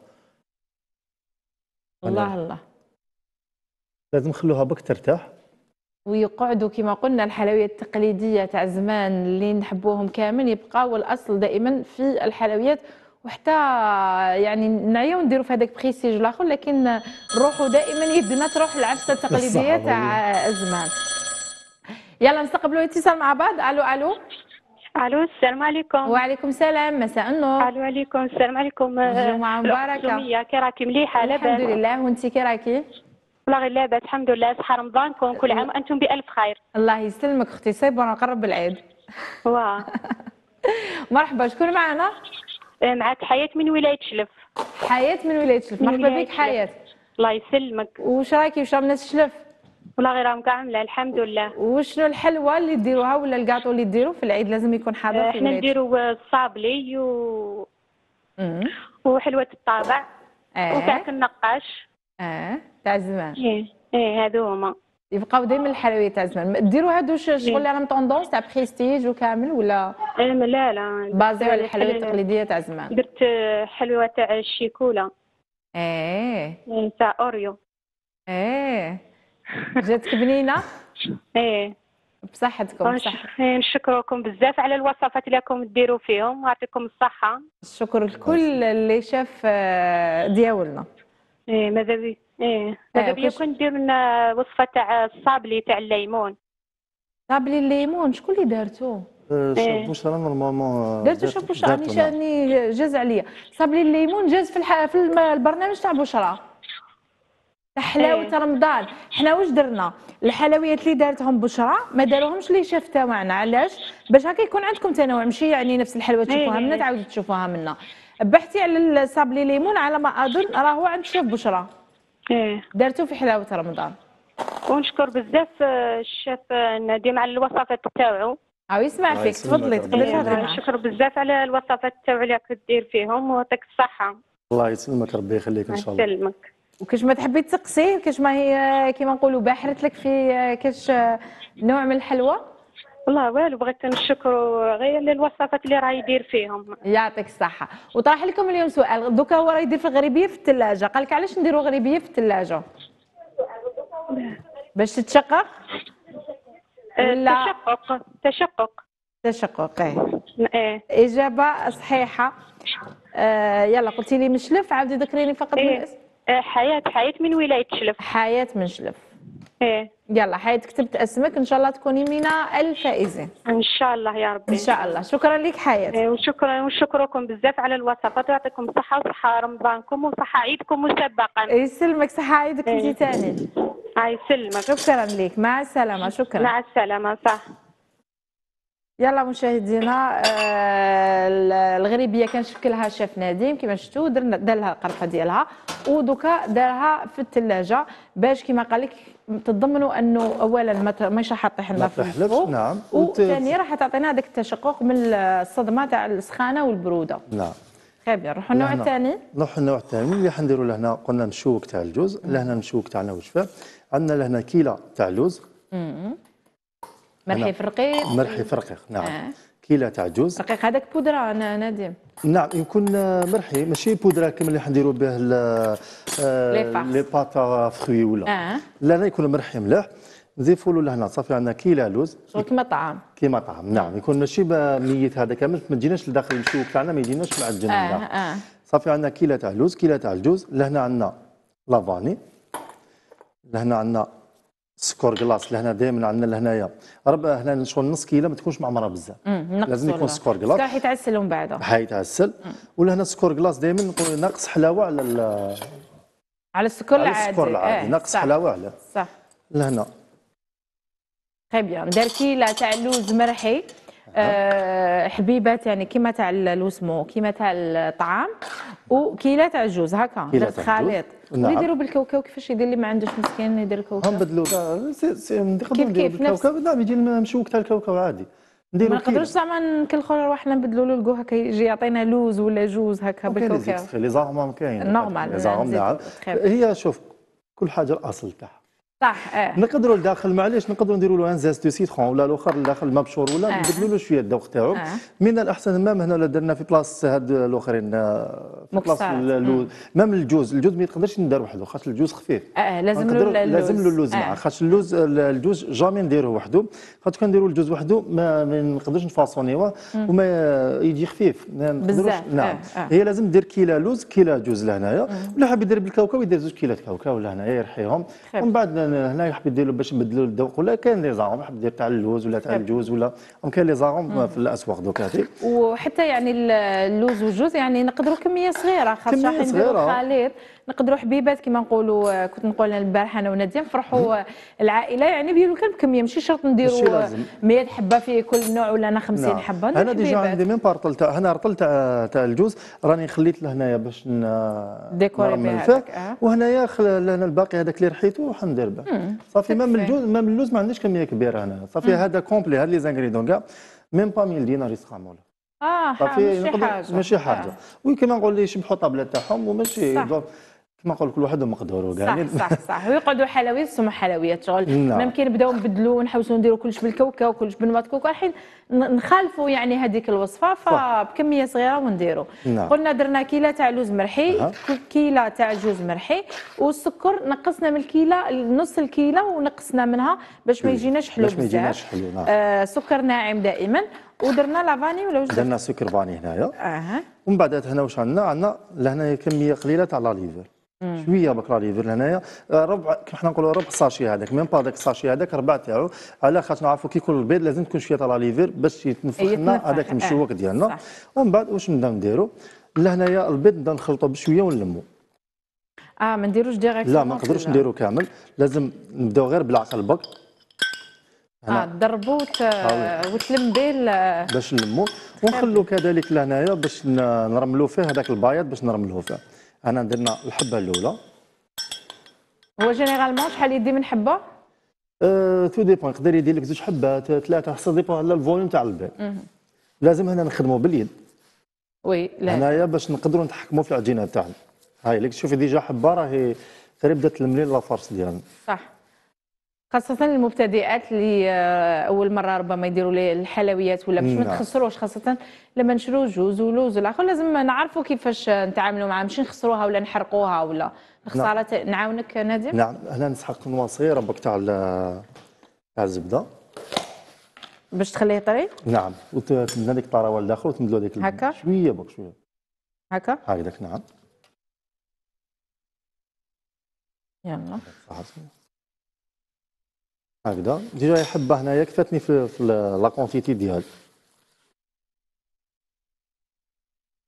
الله لازم نخلوها بك ترتاح ويقعدوا كما قلنا الحلويات التقليديه تاع زمان اللي نحبوهم كامل يبقاو الاصل دائما في الحلويات وحتى يعني نعيو نديرو في هذاك بريسيج الاخر لكن نروحوا دائما يدنا تروح العفسه التقليديه تاع زمان يلا نستقبلوا اتصال مع بعض الو الو الو السلام عليكم وعليكم السلام مساء النور الو عليكم السلام عليكم جمعه مباركه كي راكي مليحه لاباس الحمد لله وانت كي راكي والله لاباس الحمد لله صحه رمضانكم كل عام وانتم بالف خير الله يسلمك اختي سيب قرب العيد واه مرحبا شكون معنا آه، معك حياه من ولايه شلف حياه من ولايه شلف مرحبا بك حياه الله يسلمك واش رايكي واش ناس شلف والله غير راهم كامله الحمد لله وشنو الحلوه اللي ديروها ولا الكاطو اللي ديروا في العيد لازم يكون حاضر آه، في احنا نديروا الصابلي آه، و... وحلوه الطابع إيه. وكعك النقاش اه تاع زمان ايه ايه هادو هما يبقاو دائما الحلويات تاع زمان ديروا هادو إيه. شغل اللي راهم طوندونس تاع بريستيج وكامل ولا ايه لا لا بازي على الحلويات التقليديه تاع زمان درت حلوه تاع الشيكولا إيه. ايه تاع اوريو ايه جاتك بنينه ايه بصحتكم بصح إيه، نشكركم بزاف على الوصفات اللي راكم ديروا فيهم ويعطيكم الصحه الشكر لكل اللي شاف آه، دياولنا ايه ماذا بي ايه ماذا إيه، بيا كون ندير لنا آه، وصفه تاع الصابلي تاع الليمون صابلي الليمون شكون اللي دارتو؟ إيه، شابوشرا إيه. نورمالمون درتو شابوشرا راني شاني جاز عليا صابلي الليمون جاز في الح... في البرنامج تاع بشرى حلاوه ايه. رمضان حنا واش درنا الحلويات اللي دارتهم بشرى ما داروهمش اللي شافتها معنا علاش باش هكا يكون عندكم تنوع ماشي يعني نفس الحلوه تشوفوها ايه. منا تعاودوا تشوفوها منا بحثي على الصابلي ليمون على ما اظن راهو عند شيف بشرى ايه دارته في حلاوه رمضان ونشكر بزاف آه، الشيف آه، نديم على الوصفات تاعو او يسمع فيك تفضلي تقدري تهضري نشكر بزاف على الوصفات تاعو اللي كدير فيهم ويعطيك الصحه الله يسلمك ربي يخليك ان شاء الله يسلمك وكاش ما تحبي تسقسي كاش ما هي كيما نقولوا بحرت لك في آه، كاش نوع من الحلوى والله والو بغيت نشكروا غير للوصفات اللي راه يدير فيهم يعطيك الصحه وطرح لكم اليوم سؤال دوكا هو راه يدير في الغريبيه في الثلاجه قال لك علاش نديروا غريبيه في الثلاجه باش تتشقق آه، لا تشقق تشقق تشقق إيه. ايه اجابه صحيحه آه يلا قلتي لي مشلف عاودي ذكريني فقط إيه. الاسم آه، حياه حياه من ولايه شلف حياه من شلف ايه يلا حياتك كتبت اسمك ان شاء الله تكوني من الفائزين ان شاء الله يا ربي ان شاء الله شكرا لك حياه إيه، وشكرا وشكركم بزاف على الوصفات يعطيكم الصحه وصحه رمضانكم وصحه عيدكم مسبقا إيه، يسلمك صحه عيدك انت إيه. ثاني هاي آه، يسلمك شكرا لك مع السلامه شكرا مع السلامه صح يلا مشاهدينا آه، الغريبيه كان شكلها شاف نديم كما شفتوا درنا دار لها القرفه ديالها ودوكا دارها في الثلاجه باش كما قال لك تضمنوا انه اولا ما ماشي تطيح الماء في الفوق نعم وثانيا راح تعطينا هذاك التشقق من الصدمه تاع السخانه والبروده نعم خبير نروحوا النوع الثاني نروحوا النوع الثاني اللي حنديروا لهنا قلنا نشوك تاع الجوز لهنا نشوك تاعنا وجفه عندنا لهنا كيله تاع اللوز مرحي نعم. فرقيق مرحي فرقيق نعم آه. كيلا تاع جوز رقيق هذاك بودره انا نادم نعم يكون مرحي ماشي بودره كما اللي حنديروا به لي باتا فخوي ولا آه. لا لا يكون مرحي ملاح نضيفوا له لهنا صافي عندنا كيلا لوز كيما طعام كيما طعام نعم يكون ماشي ميت هذا كامل ما تجيناش لداخل الشوك تاعنا ما يجيناش معجن آه. نعم. آه. صافي عندنا كيلا تاع لوز كيلا تاع الجوز لهنا عندنا لافاني لهنا عندنا سكور كلاص لهنا دائما عندنا لهنايا ربع هنا شغل نص كيلو ما تكونش معمره بزاف لازم يكون سكور كلاص راح يتعسل من بعد راح يتعسل ولهنا سكور كلاص دائما ناقص حلاوه على ال على السكر العادي على السكر العادي آه. ناقص صح. حلاوه على صح لهنا تري بيان دارتي لا تاع اللوز مرحي نعم. آه، حبيبات يعني كيما تاع الوسمو كيما تاع الطعام وكيله تاع الجوز هكا الخليط نعم. يديروا بالكاوكاو كيفاش يدير اللي ما عندوش مسكين يدير الكاوكاو نبدلوا كيف كيف نفس نعم يجي مشوك تاع الكاوكاو عادي ما نقدروش زعما خويا رواحنا نبدلوا له الكو هكا يجي يعطينا لوز ولا جوز هكا بالكاوكاو لي زاغوم كاين نورمال نعم. هي شوف كل حاجه الاصل تاعها صح اه. نقدروا لداخل معليش نقدروا نديروا له ان زاز دو سيترون ولا الاخر لداخل مبشور ولا آه. نبدلوا له شويه الذوق تاعو آه. من الاحسن مام هنا درنا في بلاص هاد الاخرين آه، في بلاص مام الجوز الجوز ما يقدرش ندير وحده خاطر الجوز خفيف آه, آه، لازم له اللوز لازم له اللوز آه. معاه خاطر اللوز الجوز جامي نديروه وحده خاطر كان نديروا الجوز وحده ما, ما نقدرش نفاصونيوه وما يجي خفيف ما نقدروش آه، نعم آه. آه. هي لازم دير كيلا لوز كيلا جوز لهنايا ولا حاب يدير بالكاوكاو يدير زوج كيلات كاوكاو لهنايا يرحيهم ومن بعد كان هنا يحب يديروا باش نبدلوا الذوق ولا كان لي زاروم يحب يدير تاع اللوز ولا تاع طيب. الجوز ولا كان لي زاروم في الاسواق دوك هذيك وحتى يعني اللوز والجوز يعني نقدروا كميه صغيره خاطر راح نديروا خليط نقدروا حبيبات كما نقولوا آه، كنت نقول البارحه انا وناديه نفرحوا آه، العائله يعني بيلو كان بكميه ماشي شرط نديروا 100 آه، حبه في كل نوع ولا انا 50 نعم. حبه انا ديجا عندي من بار طلت هنا رطل تاع الجوز راني خليت لهنايا باش ديكوري بها وهنايا لهنا الباقي هذاك اللي رحيته وحندير به صافي ما من الجوز ما من اللوز ما عنديش كميه كبيره هنا صافي هذا كومبلي هاد لي زانغريدون كاع ميم با 1000 دينار يسخاموا اه ماشي حاجه ماشي حاجه وي كيما نقول لي شبحوا الطابله تاعهم وماشي كما نقول كل واحد مقدوره كاع صح صح صح ويقعدوا حلويات ثم حلويات شغل ممكن نعم. نبداو نبدلوا نحوسوا نديروا كلش بالكوكا وكلش كوكا الحين نخالفوا يعني هذيك الوصفه فبكميه صغيره ونديروا نعم. قلنا درنا كيله تاع لوز مرحي كيله تاع جوز مرحي والسكر نقصنا من الكيله نص الكيله ونقصنا منها باش ما يجيناش حلو باش ما يجيناش حلو نعم. آه سكر ناعم دائما ودرنا لافاني ولا واش درنا سكر فاني هنايا اها ومن بعد هنا واش عندنا عندنا لهنا كميه قليله تاع لا ليفر شويه بكرا لي لهنايا آه، ربع ربع حنا نقولوا ربع ساشي هذاك ميم با داك الساشي هذاك ربع تاعو على خاطر نعرفوا كي يكون البيض لازم تكون شويه طلع ليفير باش يتنفخ لنا هذاك آه. المشوك ديالنا ومن بعد واش نبدا نديروا لهنايا البيض نبدا نخلطوا بشويه ونلموا اه ما نديروش ديريكت لا ما نقدروش نديروا كامل لازم نبداو غير بالعقل بك اه ضربوا آه، وتلم به باش نلموا ونخلوا كذلك لهنايا باش نرملوا فيه هذاك البياض باش نرملوه فيه هنا درنا الحبه الاولى هو جينيرالمون شحال يدي من حبه أه تو دي ديبون يقدر يدير لك زوج حبات ثلاثه حسب ديبون على الفوليوم تاع البيض لازم هنا نخدموا باليد وي هنايا باش نقدروا نتحكموا في العجينه تاعنا هاي لك شوفي ديجا حبه راهي غير بدات تلملي لافارس ديالنا صح خاصة المبتدئات اللي آه، أول مرة ربما يديروا لي الحلويات ولا باش ما نعم. تخسروش خاصة لما نشرو جوز ولوز والآخر لازم نعرفوا كيفاش نتعاملوا معاه ماشي نخسروها ولا نحرقوها ولا خسارة نعم. نعاونك نادر نعم هنا نسحق نواصي ربك تاع تاع الزبدة باش تخليه طري نعم وتمنى لك الطراوه لداخل وتمدلو لك هكا شويه برك شويه هكا هكذاك نعم يلا هكذا ديجا حبه هنايا كفاتني في, في لا كونتيتي ديال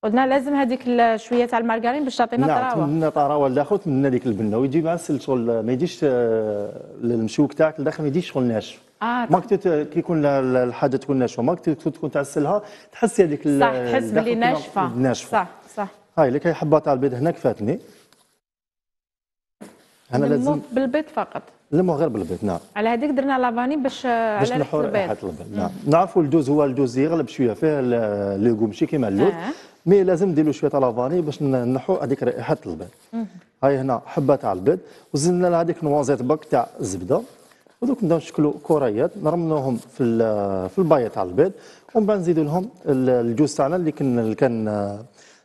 قلنا لازم هذيك شويه تاع المارغرين باش تعطينا نعم طراوه نعم طراوه لاخر تمنى ديك البنه ويجي مع شغل ما يجيش المشوك آه، تاعك لداخل ما يجيش شغل ناشف آه ماك كي يكون الحاجه تكون ناشفه ماك تكون تعسلها تحسي هذيك صح تحس باللي ناشفه ناشفه صح صح هاي اللي كيحبها حبه تاع البيض هنا كفاتني انا لازم بالبيض فقط نلمو غير بالبيض نعم على هذيك درنا لافاني باش باش نحو ريحه البيض نعم نعرفوا الجوز هو الجوز يغلب شويه فيه ليغو ماشي كيما اللوز آه. مي لازم نديروا شويه لافاني باش نحو هذيك رائحه البيض هاي هنا حبه تاع البيض وزدنا لها هذيك نوازيت باك تاع الزبده ودوك نبداو نشكلوا كريات نرملوهم في في الباية تاع البيض ومن بعد نزيدوا لهم الجوز تاعنا اللي كنا اللي كان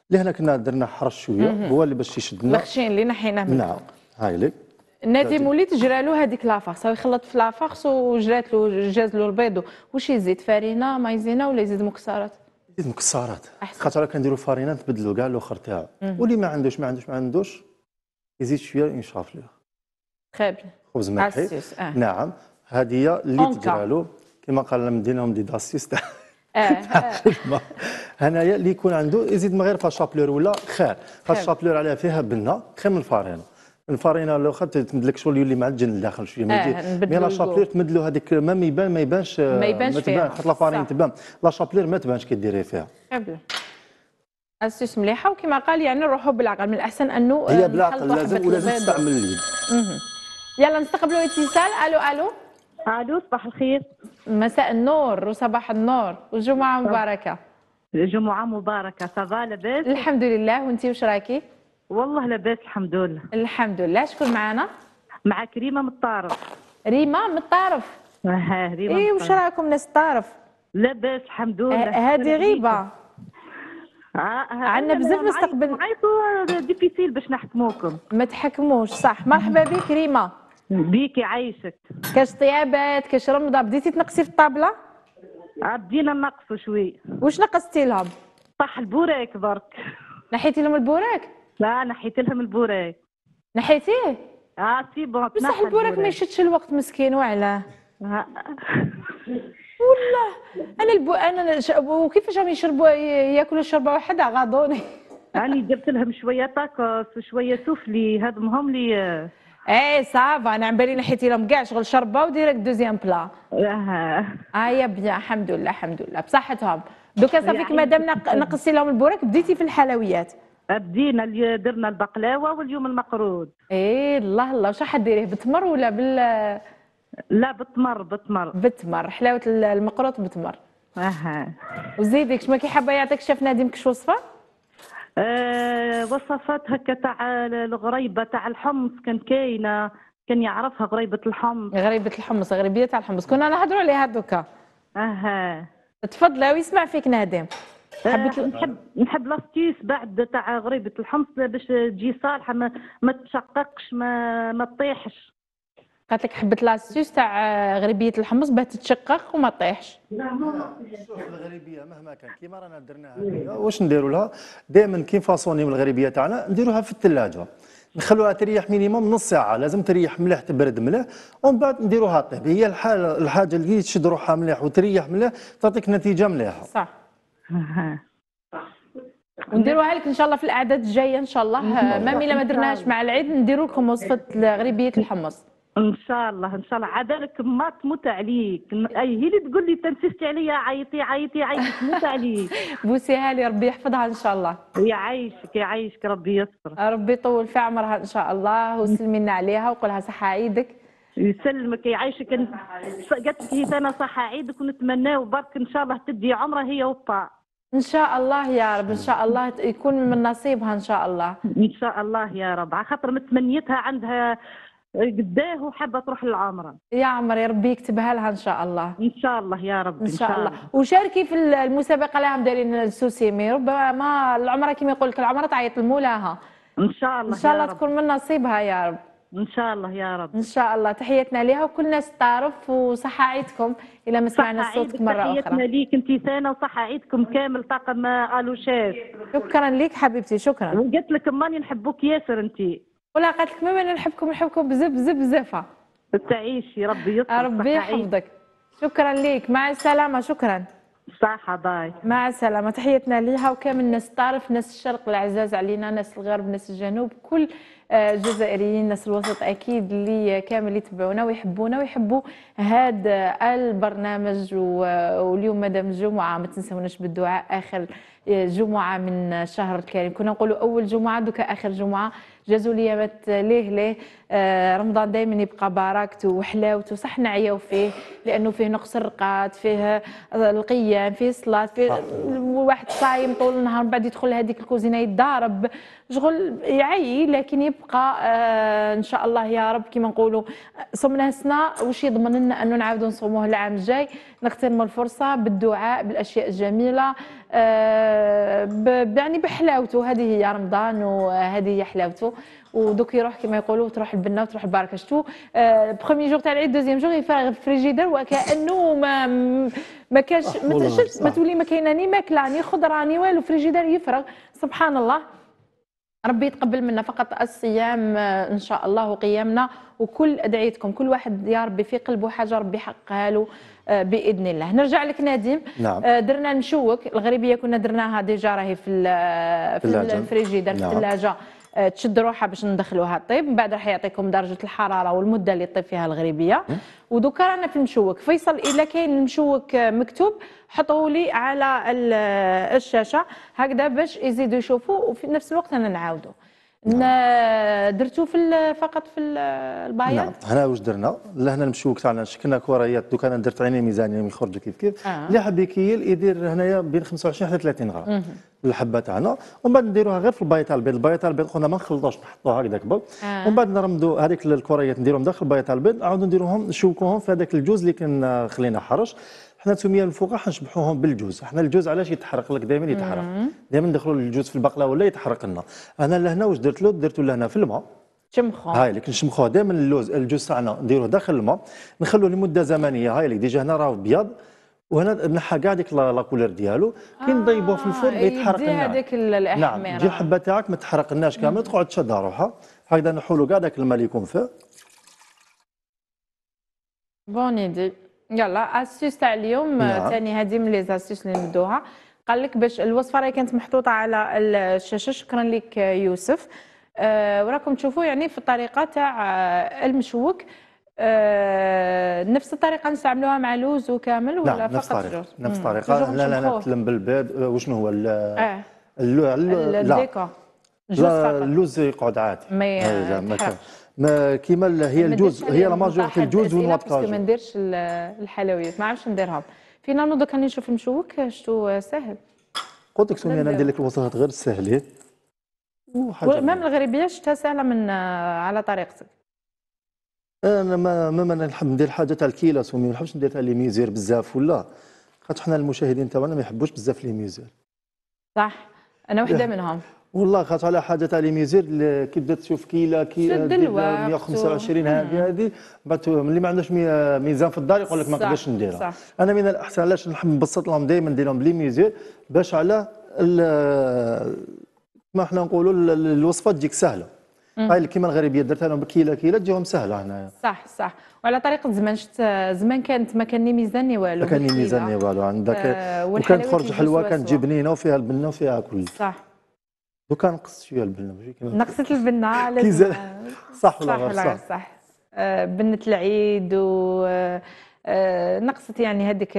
اللي هنا كنا درنا حرش شويه هو اللي باش يشدنا الخشين اللي نحيناه من نعم هاي لك نادي موليد جرى له هذيك لافاخس هو في لافاخس وجرات له جاز له البيض واش يزيد فارينه مايزينا ولا يزيد مكسرات يزيد مكسرات خاطر كنديروا فرينه نبدلوا كاع الاخر تاعه واللي ما عندوش ما عندوش ما عندوش يزيد شويه ينشاف تخي بيان خبز ملحي آه. نعم هذه اللي تجرى له كما قال مدينهم دي داسيس ah. تاع هنايا اللي يكون عنده يزيد من غير فاشابلور ولا خير فاشابلور عليها فيها بنه خير من الفارينه الفارينه لو خدت لك شغل يولي معجن لداخل شويه آه مي لا شابلير تمد له هذيك ما يبان ما يبانش ما يبانش فيها لافارين تبان لا شابلير ما تبانش كي ديري فيها اسيس مليحه وكما قال يعني نروحوا بالعقل من الاحسن انه آه، هي بالعقل لازم ولازم تستعمل اليد يلا نستقبلوا اتصال الو الو الو صباح الخير مساء النور وصباح النور وجمعه مباركه جمعه مباركه صباح لاباس الحمد لله وانت واش راكي والله لاباس الحمد لله الحمد لله شكون معانا مع كريمه من الطارف ريما من الطارف اه ريما ايه واش راكم ناس الطارف لاباس الحمد آه، لله هذه غيبه آه، آه، عندنا بزاف مستقبل عيطوا ديفيسيل باش نحكموكم ما تحكموش صح مرحبا بك ريما بيكي عايشك كاش طيابات كاش رمضه بديتي تنقصي في الطابله بدينا نقصوا شوي واش نقصتي لهم طاح البوراك برك نحيتي لهم البوراك لا نحيت لهم البوراك نحيتيه؟ اه سي بون بصح البوراك ما يشدش الوقت مسكين وعلاه والله انا البو انا وكيفاش راهم يشربوا ياكلوا شربه واحده غاضوني راني درت لهم شويه تاكوس وشويه سوفلي هضمهم لي اي صافا انا عم بالي نحيتي لهم كاع شغل شربه وديريكت دوزيام بلا اه يا بيا الحمد لله الحمد لله بصحتهم دوكا صافيك يعني مادام نقصي لهم البوراك بديتي في الحلويات بدينا اللي درنا البقلاوه واليوم المقرود ايه الله الله وش حديريه بتمر ولا بال لا بتمر بتمر بتمر حلاوه المقروط بتمر اها وزيدك شما كي حابه يعطيك شاف نادم مكش وصفه أه وصفات هكا تاع الغريبه تاع الحمص كان كاينه كان يعرفها غريبه الحمص غريبه الحمص غريبيه تاع الحمص كنا نهضروا عليها دوكا اها تفضلي ويسمع فيك نادم حبيت آه. نحب نحب لاستيس بعد تاع غريبه الحمص باش تجي صالحه ما, ما تشققش ما ما تطيحش قالت لك حبت لاستيس تاع غريبيه الحمص باش تتشقق وما تطيحش شوف الغريبيه مهما كان كيما رانا درناها واش نديروا لها دائما كي من الغريبيه تاعنا نديروها في الثلاجه نخلوها تريح مينيموم نص ساعه لازم تريح مليح تبرد مليح ومن بعد نديروها طيب هي الحاجه اللي تشد روحها مليح وتريح مليح تعطيك نتيجه مليحه صح ونديروا لك ان شاء الله في الاعداد الجايه ان شاء الله مامي لما ما درناهاش مع العيد نديروا لكم وصفه غريبيه الحمص ان شاء الله ان شاء الله عذرك ما تموت عليك اي هي اللي تقول لي تنسيتي عليا عيطي عيطي عيطي تموت عليك بوسيها لي ربي يحفظها ان شاء الله يعيشك يعيشك ربي يستر ربي يطول في عمرها ان شاء الله وسلمي لنا عليها وقولها صحه عيدك يسلمك يعيشك قالت لك هي انا صح عيدك ونتمناو برك ان شاء الله تدي عمره هي وبا ان شاء الله يا رب ان شاء الله يكون من نصيبها ان شاء الله ان شاء الله يا رب على خاطر متمنيتها عندها قداه وحابه تروح للعمره يا عمر يا ربي يكتبها لها ان شاء الله ان شاء الله يا رب ان شاء, إن شاء الله. الله وشاركي في المسابقه اللي راهم دايرين السوسيمي ربما العمره كما يقول لك العمره تعيط لمولاها ان شاء الله ان شاء الله تكون من نصيبها يا رب ان شاء الله يا رب ان شاء الله تحياتنا لها وكل ناس تعرف وصحة عيدكم الى ما سمعنا صوتك مره اخرى تحياتنا ليك انت سنه وصحة عيدكم كامل طاقم الو شاف شكرا لك حبيبتي شكرا قلت لك ماني نحبوك ياسر انت ولا قالت لك ماما انا نحبكم نحبكم بزاف بزاف زفه تعيشي ربي يطول ربي يحفظك شكرا لك مع السلامه شكرا صحة باي مع السلامة تحياتنا ليها وكامل ناس تعرف ناس الشرق العزاز علينا ناس الغرب ناس الجنوب كل آه، الجزائريين ناس الوسط اكيد اللي كامل يتبعونا ويحبونا ويحبوا هذا البرنامج واليوم مدام الجمعه ما تنسوناش بالدعاء اخر جمعه من الشهر الكريم كنا نقولوا اول جمعه دوكا اخر جمعه جازوا لي مات ليه ليه آه، رمضان دائما يبقى باركته وحلاوته صح نعياو فيه لانه فيه نقص الرقاد فيه القيام فيه الصلاه فيه واحد صايم طول النهار بعد يدخل هذيك الكوزينه يتضارب شغل يعي لكن يبقى آه، ان شاء الله يا رب كما نقولوا صمنا سنه واش يضمن لنا انه نعاودوا نصوموه العام الجاي نغتنموا الفرصه بالدعاء بالاشياء الجميله آه يعني بحلاوته هذه هي رمضان وهذه هي حلاوته ودوك يروح كما يقولوا تروح البنه وتروح البركه شتو بخومي جور تاع العيد دوزيام جور يفرغ الفريجيدر وكانه ما ما كانش ما تولي ما كاينه ني ماكله ني خضره ني والو الفريجيدر يفرغ سبحان الله ربي يتقبل منا فقط الصيام آه، ان شاء الله وقيامنا وكل ادعيتكم كل واحد يا ربي في قلبه حاجه ربي حققها له آه، باذن الله نرجع لك نديم نعم. آه، درنا المشوك الغريبيه كنا درناها ديجا راهي في في الفريجيدر في الثلاجه نعم. تشد روحها باش ندخلوها الطيب من بعد راح يعطيكم درجه الحراره والمده اللي طيب فيها الغريبيه ودوكا رانا في المشوك فيصل الا كاين المشوك مكتوب حطوه لي على الشاشه هكذا باش يزيدوا يشوفوا وفي نفس الوقت انا نعاودوا نعم. درتو في فقط في البايات نعم هنا واش درنا لهنا المشوك تاعنا شكلنا كوريات دوك انا درت عيني ميزانيه يخرجوا يعني كيف كيف آه. اللي حاب يكيل يدير هنايا بين 25 حتى 30 غرام الحبه تاعنا ومن بعد نديروها غير في البيض تاع البيض الباي تاع البيض قلنا ما نخلطوش نحطوها هكذا كبر آه. ومن بعد نرمدوا هذيك الكوريات نديروهم داخل البيض تاع البيض نعاودوا نديروهم نشوكوهم في هذاك الجوز اللي كان خلينا حرش حنا من الفوقه حنشبحوهم بالجوز حنا الجوز علاش يتحرق لك دائما يتحرق دائما ندخلوا الجوز في البقله ولا يتحرق لنا انا لهنا واش درت له له لهنا في الماء شمخو هاي اللي كنشمخوه دائما اللوز الجوز تاعنا نديروه داخل الماء نخلوه لمده زمنيه هاي اللي ديجا هنا راه بيض وهنا نحى كاع ديك لا كولور ديالو كي نضيبوه في الفرن ما آه، يتحرق لنا هذيك نعم. الاحمر نعم تجي الحبه تاعك ما تحرقناش كامل تقعد تشدها روحها هكذا نحولوا كاع داك الماء اللي يكون فيه بون ايدي يلا استيس تاع اليوم ثاني آه، نعم. هذه من لي زاسيس اللي نبدوها قال لك باش الوصفه راهي كانت محطوطه على الشاشه شكرا لك آه، يوسف أه وراكم تشوفوا يعني في الطريقه تاع آه، المشوك أه نفس الطريقه نستعملوها مع لوز وكامل ولا نعم نفس الطريقه نفس الطريقه لا لا لا تلم بالبيض وشنو هو ال آه. اللوز يقعد عادي ما ما كيما هي الجوز هي لا ماجورتي الجوز والنواطكاج ما نديرش الحلويات ما عرفتش نديرهم فينا نوض راني نشوف المشوك شتو ساهل قلت لك سوني انا ندير لك الوصفات غير الساهلين ومام الغربيه شتها سهله من آه، على طريقتك انا ما ما نحب ندير حاجه تاع الكيله سمي ما نحبش ندير تاع لي ميزير بزاف ولا خاطر حنا المشاهدين تاعنا ما يحبوش بزاف لي ميزير صح انا وحده إيه. منهم والله خاطر على حاجه تاع لي ميزير كي بدات تشوف كيلا كيلا 125 هذه هذه ملي ما عندوش ميزان في الدار يقول لك ما نقدرش نديرها انا من الاحسن علاش نحب نبسط لهم دائما ندير لهم لي ميزير باش على ما احنا نقولوا الوصفه تجيك سهله هاي كيما الغربيه درتها لهم كيلا كيلا تجيهم سهله هنايا صح صح وعلى طريقه زمان شفت زمان كانت ما كان ميزان والو ما كان ميزان والو عندك آه وكانت تخرج حلوه كانت تجي بنينه وفيها البنه وفيها كل صح كان نقص شويه البنه نقصت البنه كي صح ولا غير صح, صح, صح. آه، بنة العيد و آه، آه، نقصت يعني هذيك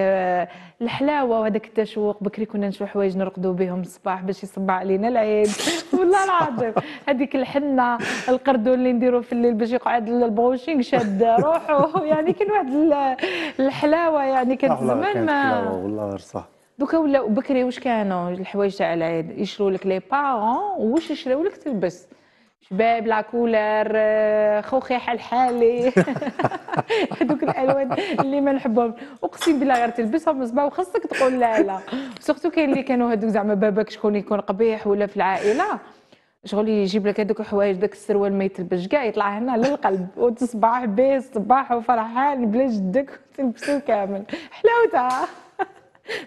الحلاوه وهذاك التشوق بكري كنا نشوف حوايج نرقدوا بهم الصباح باش يصبع علينا العيد والله العظيم هذيك الحنه القردون اللي نديروا في الليل باش يقعد البروشينغ شاد روحه يعني كان واحد الحلاوه يعني كانت زمان ما والله غير صح دوكا ولاو بكري واش كانوا الحوايج تاع العيد يشرو لك لي بارون واش يشرو لك تلبس شباب لاكولار آه، خوخي حال حالي هذوك الالوان اللي ما نحبهم اقسم بالله غير تلبسهم الصباح وخاصك تقول لا لا سورتو كاين اللي كانوا هذوك زعما باباك شكون يكون قبيح ولا في العائله شغل يجيب لك هذوك الحوايج داك السروال ما يتلبش كاع يطلع هنا للقلب وتصبح بيه الصباح وفرحان بلا جدك تلبسو كامل حلاوتها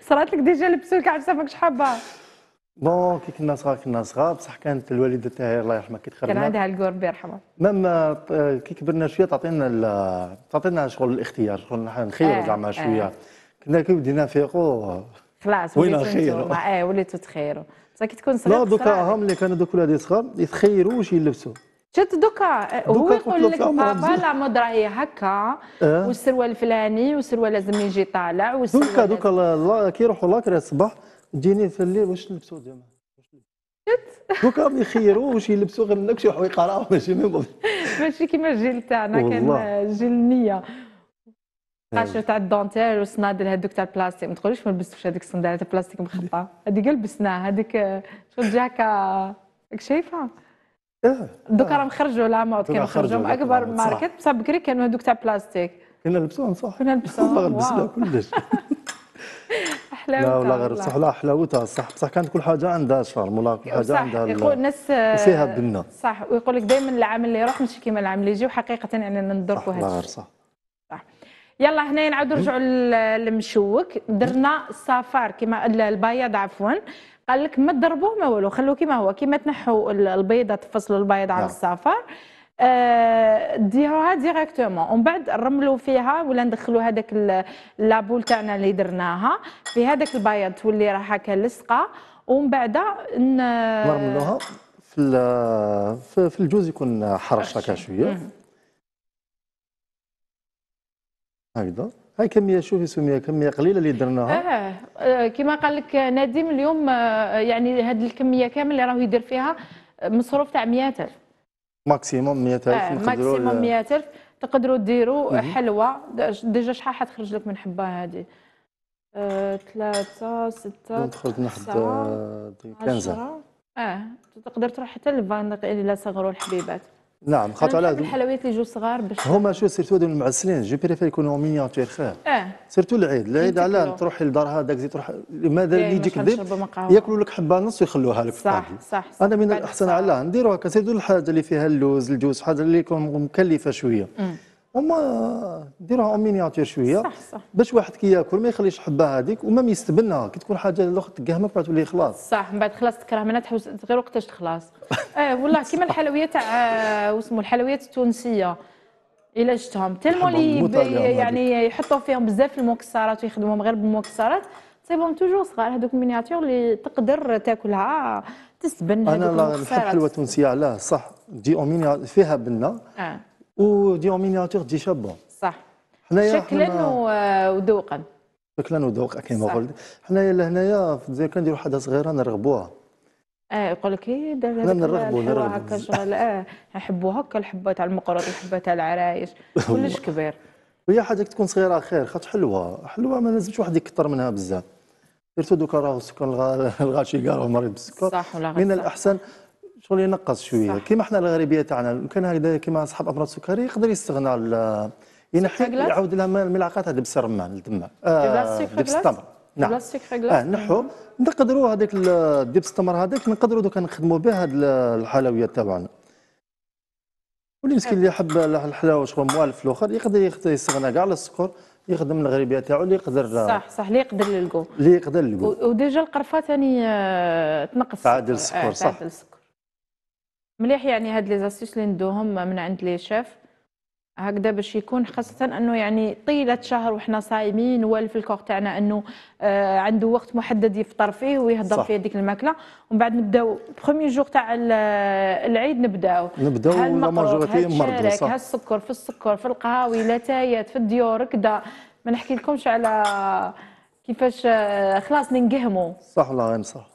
صرات لك ديجا لك عفسه ماكش حابه بون كي كنا صغار كنا صغار بصح كانت الوالده تاعي الله يرحمها كي تخرجنا كان عندها الكور ربي يرحمها ماما كي كبرنا شويه تعطينا تعطينا شغل الاختيار شغل نخير إيه، زعما إيه. شويه آه. كنا كي بدينا نفيقوا خلاص وين نخيروا اه وليتوا تخيروا بصح كي تكون صغير لا دوكا هم اللي كانوا دوك ولادي صغار يتخيروا واش يلبسوا شفت دوكا هو يقول لك بابا لا مود راهي هكا أه. والسروال الفلاني والسروال لازم يجي طالع دوكا دوكا كي يروحوا لاكري الصباح تجيني في الليل واش نلبسوا ديما دوكا ما يخيروا واش يلبسوا غير منك شي حوايق راه ماشي ماشي كيما الجيل تاعنا كان جيل النيه قاشر أيوه. تاع الدونتير والصنادل هذوك تاع البلاستيك ما تقوليش ما لبستوش هذيك الصندالات البلاستيك مخطا هذيك لبسناها هذيك شغل جاكا شايفها إيه. دوكا إيه. راهم خرجوا لا مود كانوا خرجوا اكبر ماركت بصح بكري كانوا هذوك تاع بلاستيك كنا لبسوهم صح كنا لبسوهم لبسنا كلش حلاوتها لا والله غير صح لا حلاوتها صح بصح كانت كل حاجه عندها شارم ولا كل حاجه عندها يقول الناس فيها بنا صح ويقول لك دائما العام اللي يروح ماشي كيما العام اللي يجي وحقيقه يعني ندركوا هذا الشيء صح صح يلا هنا نعاودوا نرجعوا للمشوك درنا السفر كما البياض عفوا قال لك ما تضربوه ما والو خلوه كيما هو كيما تنحوا البيضه تفصلوا البيض على نعم. الصفار آه، ديروها ديريكتومون ومن بعد نرملوا فيها ولا ندخلوا هذاك لابول تاعنا اللي درناها في هذاك البيض تولي راه هكا لصقه ومن بعد نرملوها في في الجوز يكون حرش هكا شويه هكذا هاي كميه شوفي سميه كميه قليله اللي درناها اه, آه، كما قال لك نديم اليوم آه، يعني هذه الكميه كامل اللي راهو يدير فيها آه، مصروف تاع 100000 ماكسيموم 100000 اه ماكسيموم 100000 تقدروا ديروا حلوى ديجا شحال حتخرج لك من حبه هذه ثلاثة ستة دخلت نحت كنزة اه تقدر تروح حتى للفان إلى صغروا الحبيبات نعم خاطر على الحلويات اللي يجوا صغار باش هما شو سيرتو ديما المعسلين جو بريفير يكونوا مينياتور خير اه سيرتو العيد العيد على تروح لدار هذاك زيد تروح لماذا إيه، اللي يجيك ذيب ياكلوا لك حبه نص ويخلوها لك صح صح صح انا من الاحسن على نديروا هكا سيرتو الحاجه اللي فيها اللوز الجوز حاجه اللي مكلفه شويه هما ديرها اون مينياتور شويه صح صح باش واحد كي ما يخليش حبه هذيك وما يستبنها كي تكون حاجه الاخر تقهمك بعد تولي خلاص صح من بعد خلاص تكره منها تحوس غير وقتاش تخلص اه والله كيما الحلويه تاع آه، واسمو الحلويات التونسيه الا شفتهم تالمون اللي يعني يحطوا فيهم بزاف المكسرات ويخدموهم غير بالمكسرات تصيبهم توجور صغار هذوك المينياتور اللي تقدر تاكلها تستبن انا نحب الحلوه التونسيه علاه صح تجي اون فيها بنه آه. ودي اون مينياتور دي شابون صح حنايا شكلا حنا... وذوقا شكلا وذوقا كيما قلت حنايا لهنايا في الجزائر كنديروا حاجه صغيره نرغبوها اه يقول لك لا إيه، نرغبوا نرغبوا هكا شغل اه نحبوا هكا الحبه تاع المقرط الحبه تاع العرايش كلش كبير وهي حاجه تكون صغيره خير خاطر حلوه حلوه ما لازمش واحد يكثر منها بزاف سيرتو دوكا راهو السكر الغاشي كاع راهو مريض بالسكر صح من الاحسن شغل ينقص شويه كيما احنا الغريبيه تاعنا كان هكذا كيما اصحاب امراض السكري يقدر يستغنى على ينحي يعاود لها ملعقه تاع دبس الرمان الدم دبس التمر نعم اه نحو نقدروا هذاك الدبس التمر هذاك نقدروا دوكا نخدموا به هذه الحلويات تاعنا واللي مسكين اللي يحب الحلاوه شغل موالف الاخر يقدر يستغنى كاع على السكر يخدم الغريبيه تاعو اللي يقدر صح صح اللي يقدر يلقو اللي يقدر يلقو وديجا القرفه ثاني آه، تنقص تعادل السكر آه، صح تعادل السكر مليح يعني هاد لي زاستيس اللي ندوهم من عند لي شيف هكذا باش يكون خاصة انه يعني طيلة شهر وحنا صايمين والف الكوغ تاعنا انه آه عنده وقت محدد يفطر فيه ويهضر فيه هذيك الماكلة ومن بعد نبداو بخومي جور تاع آه، العيد نبداو نبداو لا ماجورتي مرضى صح السكر في السكر في القهاوي لاتايات في الديور كدا ما نحكي لكمش على كيفاش آه، خلاص ننقهموا صح الله ينصح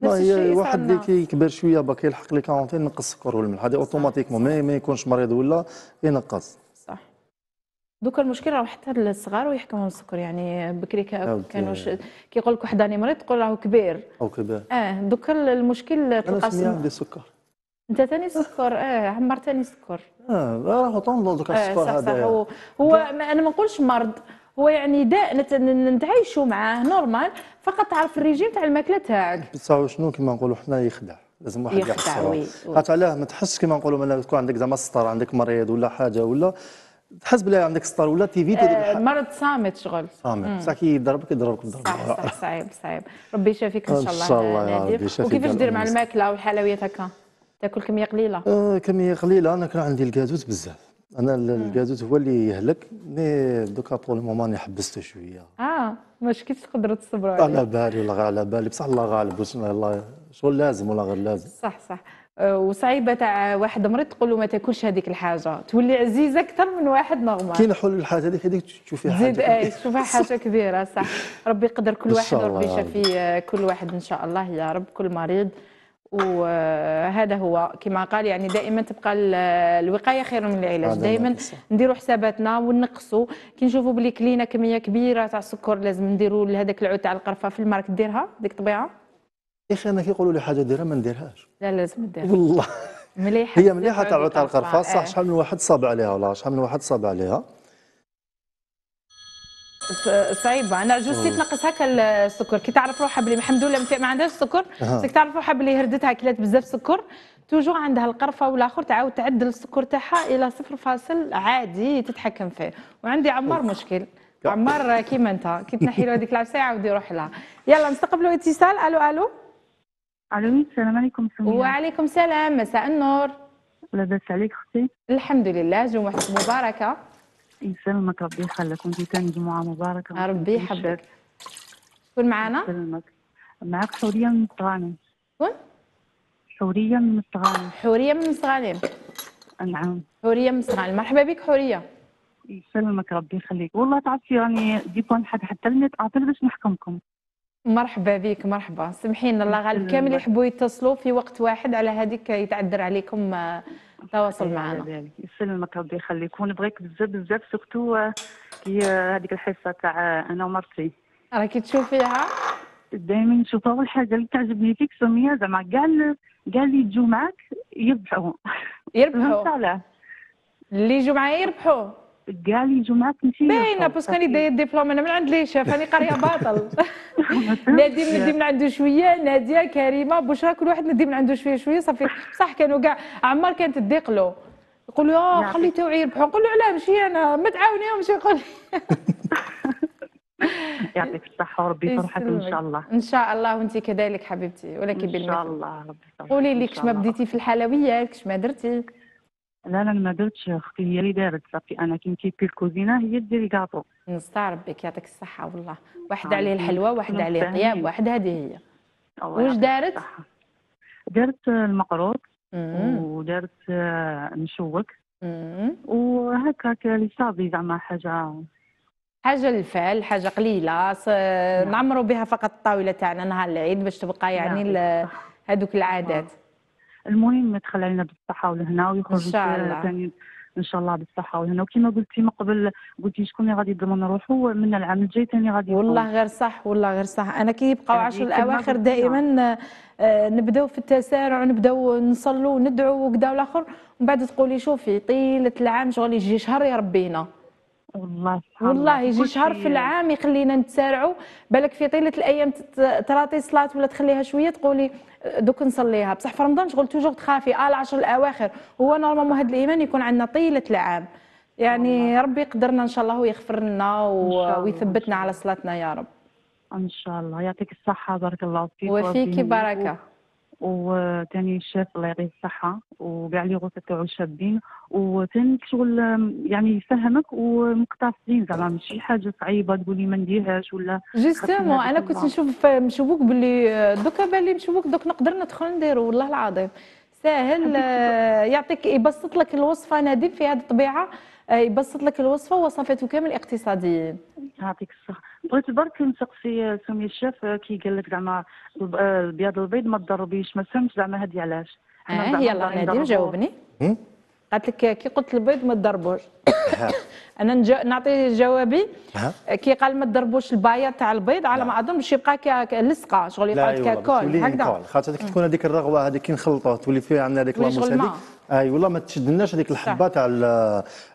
ما هي واحد اللي كيكبر شويه باقي يلحق لي 40 ينقص السكر والملح هذا اوتوماتيكمون ما يكونش مريض ولا ينقص صح دوكا المشكل راه حتى الصغار ويحكمهم السكر يعني بكري كانوا كيقول لك واحد راني مريض تقول راهو كبير او كبير اه دوكا المشكل تلقى انا عندي سكر انت ثاني سكر اه عمر ثاني سكر اه راهو طوندو دوكا آه، السكر هذا هو هو انا ما نقولش مرض هو يعني داء نتعايشوا معاه نورمال فقط تعرف الريجيم تاع الماكله تاعك بصح شنو كيما نقولوا حنا يخدع لازم واحد يخدع خاطر علاه ما تحسش كيما نقولوا تكون عندك زعما سطر عندك مريض ولا حاجه ولا تحس بلي عندك سطر ولا تيفيتي آه مرض صامت شغل صامت بصح كي يضربك يضربك بضربك صح صح صعيب صعيب ربي يشافيك ان شاء الله ان شاء الله يا ربي وكيفاش دير مع الماكله والحلويات هكا تاكل كميه قليله آه كميه قليله انا كان عندي الكازوز بزاف انا آه. الجازوت هو اللي يهلك مي دوكا بور المومون راني حبست شويه اه مش كي تقدروا تصبروا عليه على بالي والله على بالي بصح الله غالب الله شغل لازم ولا غير لازم صح صح آه، وصعيبه تاع واحد مريض تقول له ما تاكلش هذيك الحاجه تولي عزيزه اكثر من واحد نورمال كي نحل الحاجه هذيك هذيك تشوفي حاجه زيد اي آه، تشوفها حاجه كبيره صح ربي يقدر كل واحد وربي يشافي كل واحد ان شاء الله يا رب كل مريض وهذا هو كما قال يعني دائما تبقى الوقايه خير من العلاج دائما نديروا حساباتنا ونقصوا كي نشوفوا بلي كلينا كميه كبيره تاع السكر لازم نديروا لهذاك العود تاع القرفه في المارك ديرها ديك الطبيعه يا اخي انا كي يقولوا لي حاجه ديرها ما نديرهاش لا لازم نديرها والله مليحه هي مليحه تاع القرفه صح شحال من واحد صاب عليها ولا شحال من واحد صاب عليها صعيبه انا جوستي تنقص هكا السكر كي تعرف روحها بلي الحمد لله ما عندهاش سكر كي تعرف روحها بلي هردتها كلات بزاف سكر توجور عندها القرفه والاخر تعاود تعدل السكر تاعها الى صفر فاصل عادي تتحكم فيه وعندي عمار مشكل عمار كيما انت كي تنحي له هذيك العبسه يعاود يروح لها يلا نستقبلوا اتصال الو الو الو السلام عليكم سمية وعليكم السلام مساء النور لاباس عليك اختي الحمد لله جمعة مباركة يسلمك ربي يخليك وانت ثاني جمعه مباركه ربي يحفظك كون معنا يسلمك معك حوريه من صغانم كون حوريه من صغانم حوريه من صغانم نعم حوريه من صغانم مرحبا بك حوريه يسلمك ربي يخليك والله تعرفي راني ديكون حد حتى الميت اعطيل باش نحكمكم مرحبا بك مرحبا سمحين الله غالب كامل يحبوا يتصلوا في وقت واحد على هذيك يتعذر عليكم آه، تواصل إيه، معنا يعني يسلمك ربي يخليك ونبغيك بزاف بزاف سورتو آه، كي آه، هذيك الحصه تاع آه، انا ومرتي راكي تشوفيها دائما نشوفها اول حاجه اللي تعجبني فيك سميه زعما كاع قال اللي يجوا معاك يربحوا يربحوا اللي يجوا معايا يربحوا كاع لي جمعات ماشي باينه باسكو انا دايه الدبلوم انا من عند لي شاف راني قاريه باطل نادي ندي من عنده شويه ناديه كريمه بشرى كل واحد ندي من عنده شويه شويه صافي بصح كانوا كاع عمار كانت تديقلو يقول له اه خلي تو يربحوا نقول له علاه مشي انا ما تعاونيهمش يقول يعطيك الصحة وربي يفرحك إن شاء الله إن شاء الله وأنت كذلك حبيبتي ولكن بالله إن شاء الله ربي قولي لي كش ما بديتي في الحلويات كش ما درتي لا لا ما درتش اختي هي اللي دارت صافي انا كي نكيب الكوزينه هي دير الكاطو نستعرب بك يعطيك الصحه والله واحد عليه الحلوى واحد عليه طياب واحد هذه هي واش دارت دارت المقروط ودارت آه، مشوك وهكا لي صافي زعما حاجه حاجه الفال حاجه قليله آه، نعم. نعمروا بها فقط الطاوله تاعنا نهار العيد باش تبقى يعني نعم. هذوك العادات نعم. المهم ما يدخل علينا بالصحه والهنا ويخرج ثاني ان شاء الله بالصحه والهنا وكما قلتي من قبل قلتي شكون اللي غادي يضمن روحه من العام الجاي ثاني غادي والله غير صح والله غير صح انا كيبقاو عشر 10 الاواخر دائما آه، نبداو في التسارع نبداو نصلوا وندعوا وكذا والاخر ومن بعد تقولي شوفي طيله العام شغل يجي شهر يربينا والله والله يجي شهر في العام يخلينا نتسارعوا بالك في طيله الايام تراتي صلاه ولا تخليها شويه تقولي دوك نصليها بصح في رمضان شغل توجور تخافي اه العشر الاواخر هو نورمالمون هذا الايمان يكون عندنا طيله العام يعني الله. ربي يقدرنا ان شاء الله ويغفر لنا ويثبتنا على صلاتنا يا رب ان شاء الله يعطيك الصحه بارك الله فيك وفيك بركه وثاني الشاف الله يعطيه الصحه وكاع لي غوصات تاعو شابين وثاني شغل يعني يفهمك ومقتصدين زعما ماشي حاجه صعيبه تقولي ما نديرهاش ولا جوستومون انا كنت نشوف نشوفوك باللي آه، دوكا بالي نشوفوك دوك نقدر ندخل نديرو والله العظيم ساهل آه، يعطيك يبسط لك الوصفه نديم في هذه الطبيعه آه، يبسط لك الوصفه وصفاته كامل اقتصاديين يعطيك الصحه بغيت برك نسقسي سمي الشاف آه، كي قال لك زعما آه، البياض البيض ما تضربيش ما سمش زعما هذه علاش اه يلا نادين جاوبني قالت لك كي قلت البيض ما تضربوش انا نعطي جوابي كي قال ما تضربوش البياض تاع البيض على ما اظن باش يبقى كلصقه شغل يقعد أيوة، ككول هكذا خاطر تكون هذيك الرغوه هذيك كي نخلطوه تولي فيها عندنا هذيك لاموس هذيك اي والله ما تشدناش هذيك الحبه تاع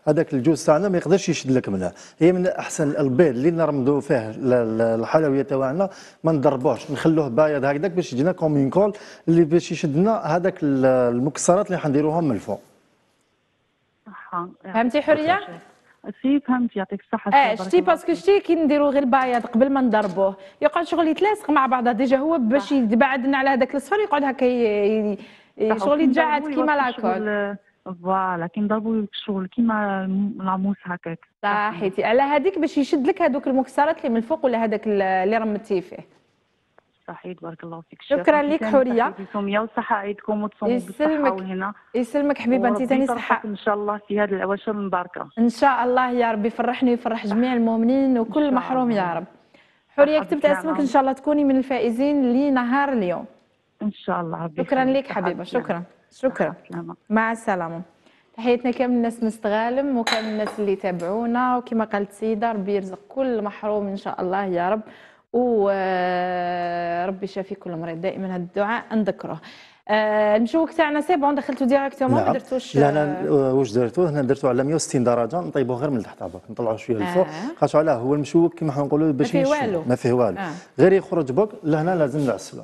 هذاك الجوز تاعنا ما يقدرش يشد لك منها هي من احسن البيض اللي نرمدوا فيه الحلويه تاعنا ما نضربوهش نخلوه بايض هكذاك باش يجينا كومينكول اللي باش يشدنا هذاك المكسرات اللي حنديروهم من الفوق فهمتي حريه سي فهمت يعطيك الصحه اه شتي باسكو شتي كي نديرو غير البياض قبل ما نضربوه يقعد شغل يتلاصق مع بعضه ديجا هو باش يبعدنا على هذاك الصفر يقعد هكا شغل يتجعد كيما لاكول فوالا كي نضربوا الشغل كيما العموس هكاك صحيتي على هذيك باش يشد لك هذوك المكسرات اللي من الفوق ولا هذاك اللي رمتي فيه صحيح بارك الله فيك شكرا لك حوريه وصحه عيدكم وتصوموا بالصحه وهنا يسلمك حبيبه انت ثاني صحه ان شاء الله في هذه الاواشر المباركه ان شاء الله يا ربي يفرحني ويفرح جميع المؤمنين وكل محروم يا رب حوريه كتبت اسمك ان شاء الله تكوني من الفائزين لنهار اليوم ان شاء الله شكرا لك حبيبه شكرا شكرا مع السلامه تحياتنا كامل الناس مستغالم وكامل الناس اللي تابعونا وكما قالت سيده ربي يرزق كل محروم ان شاء الله يا رب وربي آه، يشافي كل مريض دائما هذا الدعاء نذكره المشوك آه، تاعنا سي بون دخلتو ديريكتومون ما درتوش لا انا آه، واش درتو هنا درتو على 160 درجه نطيبوه غير من تحت برك نطلعوه شويه للفوق خاطر علاه هو المشوك كما حنقولوا باش ما فيه والو ما فيه والو آه. غير يخرج بوك لهنا لازم نعسلو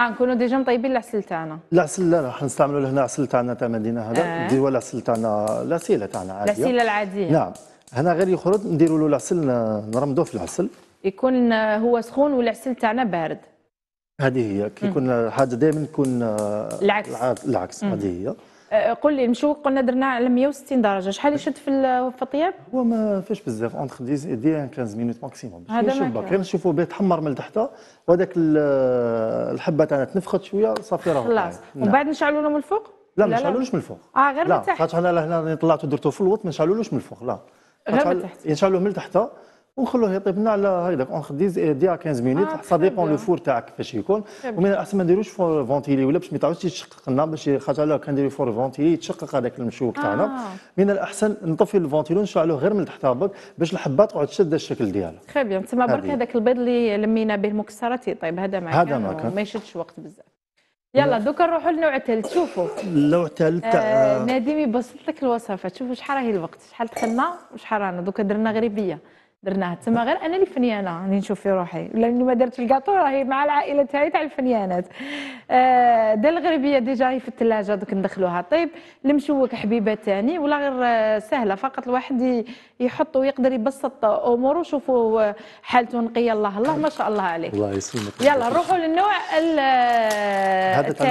اه نكونوا ديجا مطيبين العسل تاعنا العسل لا راح نستعملوا لهنا عسل تاعنا تاع مدينه هذا آه. ديروا العسل تاعنا لاسيلة تاعنا عاديه لاسيلة العاديه نعم هنا غير يخرج نديروا له العسل نرمدوا في العسل يكون هو سخون والعسل تاعنا بارد هذه هي كي يكون حاجه دائما تكون آه، العكس العكس هذه هي آه، قول لي مشوك قلنا درنا على 160 درجه شحال يشد في الطياب هو ما فيش بزاف اونتخ دي 15 مينوت ماكسيموم هذا ما كان نشوفوا بيه تحمر من تحت وهذاك الحبه تاعنا تنفخت شويه صافي راه خلاص ومن نعم. بعد نشعلوا لهم الفوق لا ما نشعلوش من الفوق اه غير من تحت خاطر انا هنا طلعته درته في الوط ما نشعلولوش من الفوق لا غير من تحت نشعلوه من تحت ونخلوه يطيبنا على هكذاك اون 10 ديا 15 مينوت حسب ديبون لو فور تاعك كيفاش يكون ومن الاحسن ما نديروش فور فونتيلي ولا باش ما يطلعوش يتشقق لنا باش خاطر كان كنديرو فور فونتيلي يتشقق هذاك المشوك آه. تاعنا من الاحسن نطفي الفونتيلي ونشعلوه غير من تحت برك باش الحبه تقعد تشد الشكل ديالها تخي بيان تسمى برك هذاك البيض اللي لمينا به المكسرات يطيب هذا ما هذا ما ما يشدش وقت بزاف يلا دوكا نروحوا للنوع الثالث شوفوا النوع آه، الثالث تاع آه نادم يبسط لك الوصفه شوفوا شحال راهي الوقت شحال دخلنا وشحال رانا دوكا درنا غريبيه درناه تما غير انا اللي فنيانه راني نشوف في روحي لاني ما درتش الكاطو راهي مع العائله تاعي تاع الفنيانات آه الغربيه ديجا هي في الثلاجه دوك ندخلوها طيب المشوك حبيبه تاني ولا غير سهله فقط الواحد يحط ويقدر يبسط اموره شوفوا حالته نقيه الله الله ما شاء الله عليك الله يسلمك يلا نروحوا للنوع الثالث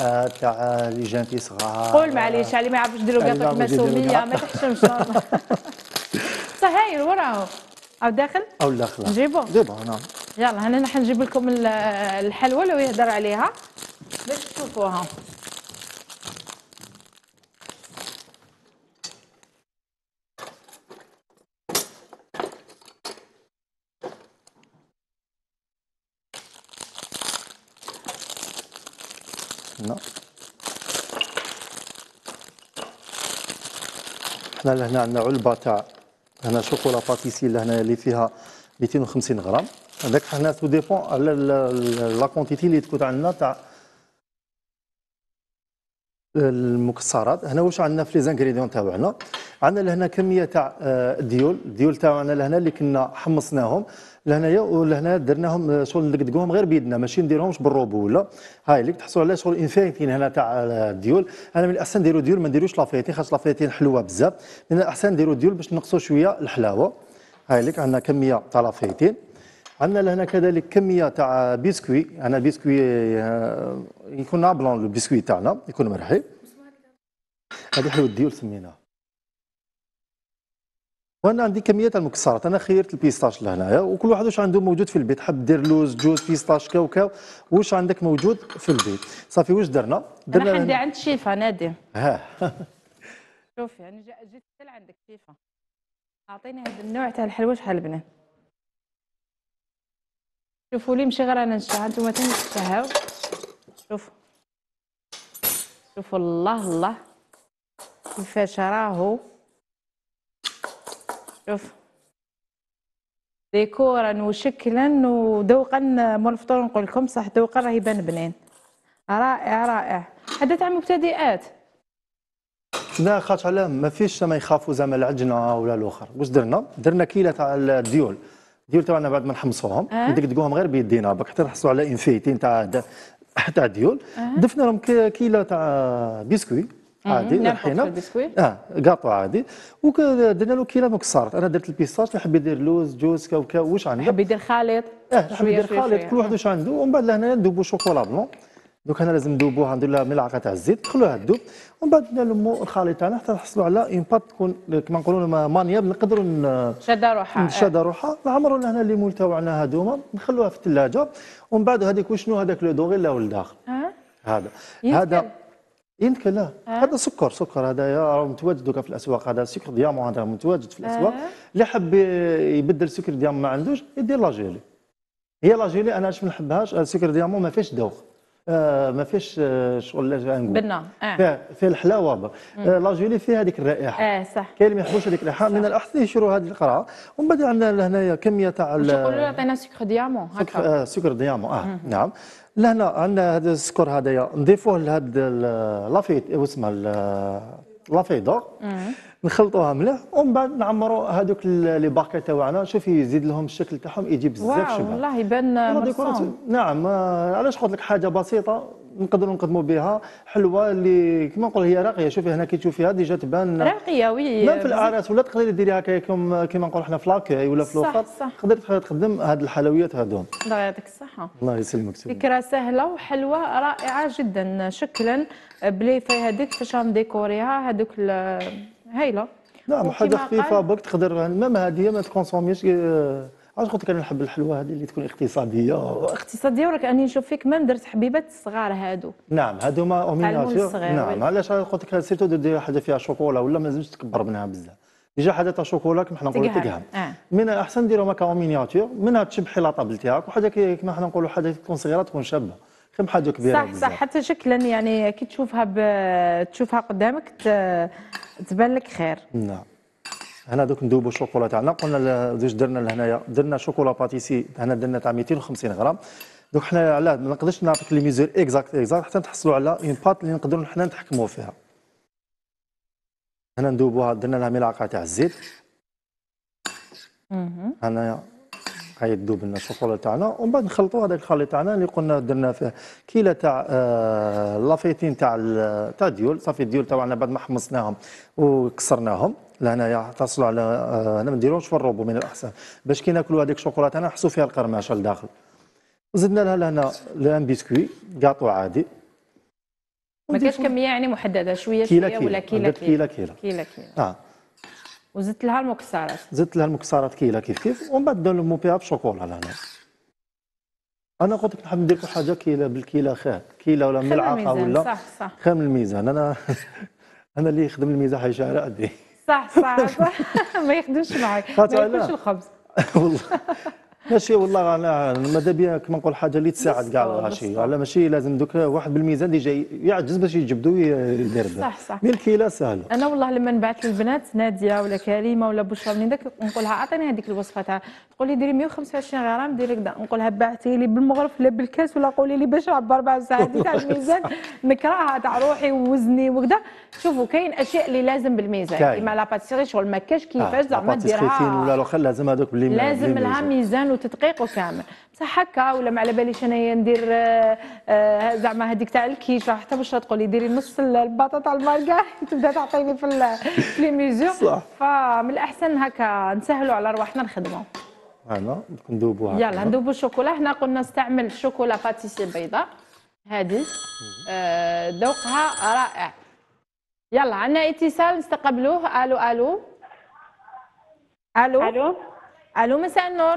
هذا تاع لي جانتي صغار قول معليش علي ما يعرفوش يديروا كاطو مسوميه ما تحشمش صحيح ورا اهو او داخل او داخل نجيبو نجيبو نعم يلا هنا نحن نجيب لكم الحلوى اللي يهدر عليها باش تشوفوها نعم. لا حنا لهنا عندنا علبه تاع هنا شوكولا باتيسي اللي هنا اللي فيها 250 غرام هذاك هنا تو ديبون على لا كونتيتي اللي تكون عندنا تاع المكسرات هنا واش عندنا في لي زانغريديون تاعنا عندنا لهنا كميه تاع الديول آه، الديول تاعنا لهنا اللي كنا حمصناهم لهنايا ولهنا درناهم آه، شغل نقدقوهم غير بيدنا ماشي نديرهمش بالروبو ولا هاي اللي تحصلوا على شغل انفايتين هنا تاع الديول آه، انا من الاحسن نديروا ديول ما نديروش لافيتين خاطر لافيتين حلوه بزاف من الاحسن نديروا ديول باش نقصوا شويه الحلاوه هاي اللي عندنا كميه تاع لافيتين عندنا لهنا كذلك كميه تاع بيسكوي انا بيسكوي يكون عبلون البيسكوي تاعنا يكون مرحي هذه حلوه الديول سميناها وانا عندي كميات المكسرات انا خيرت البيستاش لهنايا وكل واحد واش عنده موجود في البيت حب دير لوز جوز بيستاش كاوكاو واش عندك موجود في البيت صافي واش درنا درنا انا عندي عند شيفا نادي ها شوفي انا يعني جيت حتى عندك شيفا اعطيني هذا النوع تاع الحلوى شحال البنات شوفوا لي ماشي غير انا نشتهى نتوما ثاني تشتهاو شوفوا شوفوا الله الله كيفاش راهو شوف ديكورا وشكلا وذوقا مول الفطور نقول لكم صح ذوقا راه يبان بنين رائع رائع حدث عن مبتدئات لا خاطش علاه ما فيش ما يخافوا زعما العجنه ولا الاخر واش درنا درنا كيله تاع الديول الديول تاعنا بعد ما نحمصوهم أه؟ دقدقوهم غير بيدينا برك حتى نحصلوا على انفيتي تاع تاع الديول أه؟ دفنا لهم كيله تاع بيسكوي عادي ربحينا اه كاطو عادي ودرنا له كيلا مكسر انا درت البيستاش يحب يدير لوز جوز كاوكا واش عنده يحب يدير خليط اه حب يدير خليط كل واحد واش عنده ومن بعد لهنا ندوبو شوكولا بلون دوك هنا لازم ندوبوها الحمد لله ملعقه تاع الزيت خلوها تذوب ومن بعد نلمو الخليط تاعنا حتى نحصلوا على اون بات تكون كما نقولوا مانيا نقدروا شاده روحها إيه. شاده روحها نعمروا لهنا الليمون تاعنا هذوما نخلوها في الثلاجه ومن بعد هذيك وشنو هذاك لو دوغي لا الداخل هذا هذا يمكن لا آه. هذا سكر سكر هذا متواجد في الاسواق هذا سكر ديامو هذا متواجد في الاسواق آه. اللي حب يبدل السكر ديامو ما عندوش يدير لاجيلي هي لاجيلي انا اش ما نحبهاش السكر آه، ديامو ما فيهش دوخ آه ما فيش شغل شغل نقول بنا آه. فيها, فيها الحلاوه آه لاجولي فيها هذيك الرائحه اه صح كاين اللي ما يحبوش هذيك الرائحه من الاحسن يشروا هذه القرعه ومن بعد عندنا هنايا كميه تاع يقولوا عطينا سكر ديامون هكا سكر, آه سكر ديامون اه مم. نعم لا لا عندنا هذا السكر هذايا نضيفوه لهاد لافيت واسمها إيه لافيدور نخلطوها مليح ومن بعد نعمروا هذوك لي باكي تاعنا شوف يزيد لهم الشكل تاعهم يجي بزاف شباب والله يبان نعم آه، علاش قلت لك حاجه بسيطه نقدروا نقدموا بها حلوه اللي كما نقول هي راقيه شوفي هنا كي تشوفيها ديجا تبان راقيه وي لا في الاعراس ولا تقدري ديريها كيما نقولوا حنا في لاكاي ولا في لوفر تقدر تخدم هاد الحلويات هادو الله يعطيك الصحه الله يسلمك فكره سهله وحلوه رائعه جدا شكلا بلي في هذيك فاش غنديكوريها هذوك هايله نعم حاجه خفيفه برك تقدر ميم هذه ما تكونسوميش آه، عاد قلت لك انا نحب الحلوه هذه اللي تكون اقتصاديه اقتصاديه وراك راني نشوف فيك ما درت حبيبات الصغار هادو نعم هادو ما اوميناتور نعم علاش قلت لك سيرتو دير حاجه فيها شوكولا ولا ما لازمش تكبر منها بزاف ديجا حاجه تاع شوكولا كما حنا نقولوا تقهم آه. من الاحسن ديروا ماكا مينياتور منها تشبحي لا طابل تاعك وحاجه كما حنا نقولوا حاجه تكون صغيره تكون شابه كم حاجه كبيره صح صح حتى شكلا يعني كي تشوفها ب... تشوفها قدامك ت... تبان لك خير نعم هنا دوك ندوبوا الشوكولا تاعنا قلنا زوج درنا لهنايا درنا شوكولا باتيسي هنا درنا تاع 250 غرام دوك حنا علاه ما نقدرش نعطيك لي ميزور اكزاكت اكزاكت حتى نحصلوا على اون بات اللي نقدروا حنا نتحكموا فيها هنا ندوبوها درنا لها ملعقه تاع الزيت هنا هاي تذوب لنا الشوكولا تاعنا ومن بعد نخلطوا هذاك الخليط تاعنا اللي قلنا درنا فيه كيله تاع آه لافيتين تاع تاع ديول صافي الديول تاعنا بعد ما حمصناهم وكسرناهم لهنا تصل على آه، انا ما نديروش في الروبو من الاحسن باش كي ناكلوا هذيك الشوكولاته نحسوا فيها القرمشه لداخل زدنا لها لهنا لان بيسكوي كاطو عادي ما كاش كميه يعني محدده شويه شويه كيلا ولا كيلا كيلا كيلا كيلا كيلا كيلا اه وزدت لها المكسرات زدت لها المكسرات كيلا كيف كيف ومن بعد نلمو بيها بشوكولا لهنا انا قلت لك نحب ندير لكم حاجه كيلا بالكيلا خير كيلا ولا ملعقه ولا صح صح خام الميزان انا انا اللي يخدم الميزان حي شعر صح صح ما ياخدوش معاك ما ياكلوش الخبز والله ماشي والله انا ماذا بيا كما نقول حاجه اللي تساعد كاع الغاشي على ماشي لازم دوك واحد بالميزان اللي جاي يعجز باش يجبدو يدير صح صح مي الكيله سهله انا والله لما نبعث للبنات ناديه ولا كريمه ولا بشرى من داك نقول لها اعطيني هذيك الوصفه تاع تقول لي ديري 125 غرام ديري كذا نقول لها بعثي لي بالمغرف لا بالكاس ولا قولي لي باش نعبر 4 ساعات تاع الميزان نكرهها تاع روحي ووزني وكذا شوفوا كاين اشياء اللي لازم بالميزان كيما لا شغل ما كاش كيفاش آه، زعما ديرها لازم هذوك لازم لها ميزان وتدقيق وتدقيقه كامل بصح هكا ولا ما على باليش انايا ندير آه، آه، زعما هذيك تاع الكيشه حتى واش تقولي ديري نص البطاطا الماركه تبدا تعطيني في لي ميزور صح فمن الاحسن هكا نسهلوا على رواحنا نخدموا هلا ندوبوها يلا ندوبوا الشوكولا هنا قلنا استعمل الشوكولا باتيسي بيضاء هذه آه، ذوقها رائع يلا عندنا اتصال نستقبلوه الو الو الو الو الو مساء النور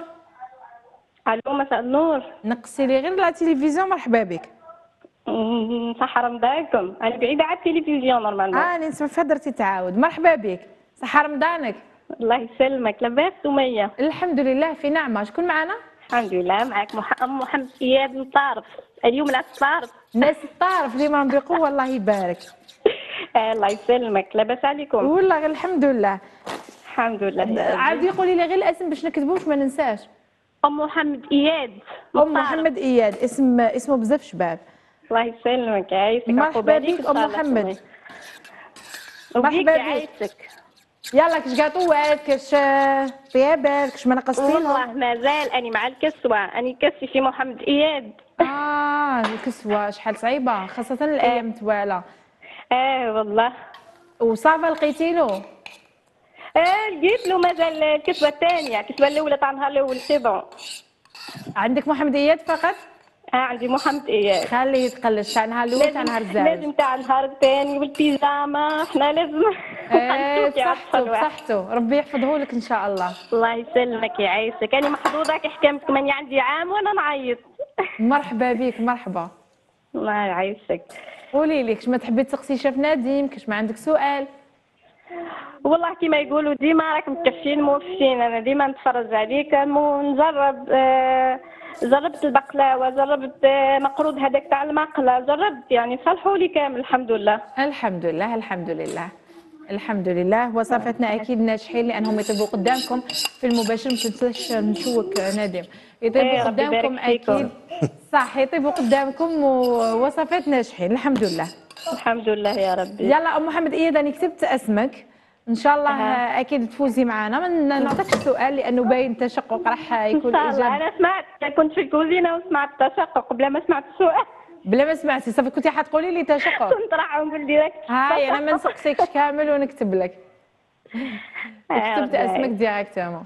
الو مساء النور نقصي لي غير لا تلفزيون مرحبا بك صح رمضانكم انا بعيده على التلفزيون نورمالمون اه انا نسمع في تعاود مرحبا بك صح رمضانك الله يسلمك لاباس سميه الحمد لله في نعمه شكون معنا الحمد لله معك مح... ام محمد اياد من طارف اليوم العرس طارف ناس طارف اللي ما بقوه الله يبارك آه، الله يسلمك لاباس عليكم والله الحمد لله الحمد لله عاد يقولي لي غير الاسم باش نكتبوه ما ننساش ام محمد اياد ام محمد اياد اسم اسمه بزاف شباب الله يسلمك عايشك مرحبا بك ام محمد مرحبا بك يلا كش قاطوات كش طيابات كش ما نقصتيهم والله مازال اني مع الكسوه اني كسي في محمد اياد اه الكسوه شحال صعيبه خاصه الايام توالى إيه. اه والله وصافا لقيتي له لقيت إيه، له مازال الكسوه الثانيه الكسوه الاولى تاع نهار الاول بون عندك محمديات فقط؟ اه عندي محمد اياد خليه يتقلش تاع نهار الاول تاع نهار الزاوج لازم تاع النهار الثاني والبيجاما احنا لازم صحته إيه، صحته ربي يحفظه لك ان شاء الله الله يسلمك يعيشك انا محظوظه كي حكمتك ماني عندي عام وانا نعيط مرحبا بك مرحبا الله يعيشك قولي لي كش ما تحبي تسقسي شاف نديم كش ما عندك سؤال والله كيما يقولوا ديما راك مكفين موفين انا ديما نتفرج عليك ونجرب آه، جربت البقلاوه جربت آه، مقروض هذاك تاع المقله جربت يعني صلحوا لي كامل الحمد لله الحمد لله الحمد لله الحمد لله وصفتنا اكيد ناجحين لانهم يطيبوا قدامكم في المباشر ما تنساش نشوك نادم يطيبوا إيه، قدامكم اكيد صح يطيبوا قدامكم ووصفات ناجحين الحمد لله الحمد لله يا ربي يلا ام محمد ايه انا كتبت اسمك ان شاء الله أه. اكيد تفوزي معنا ما نعطيكش السؤال لانه باين تشقق راح يكون ان شاء الله انا سمعت كنت في الكوزينه وسمعت التشقق بلا ما سمعت السؤال بلا ما سمعتي صافي كنتي حتقولي لي تشقق كنت نقول لك هاي انا ما نسقسيكش كامل ونكتب لك كتبت اسمك ديريكتومون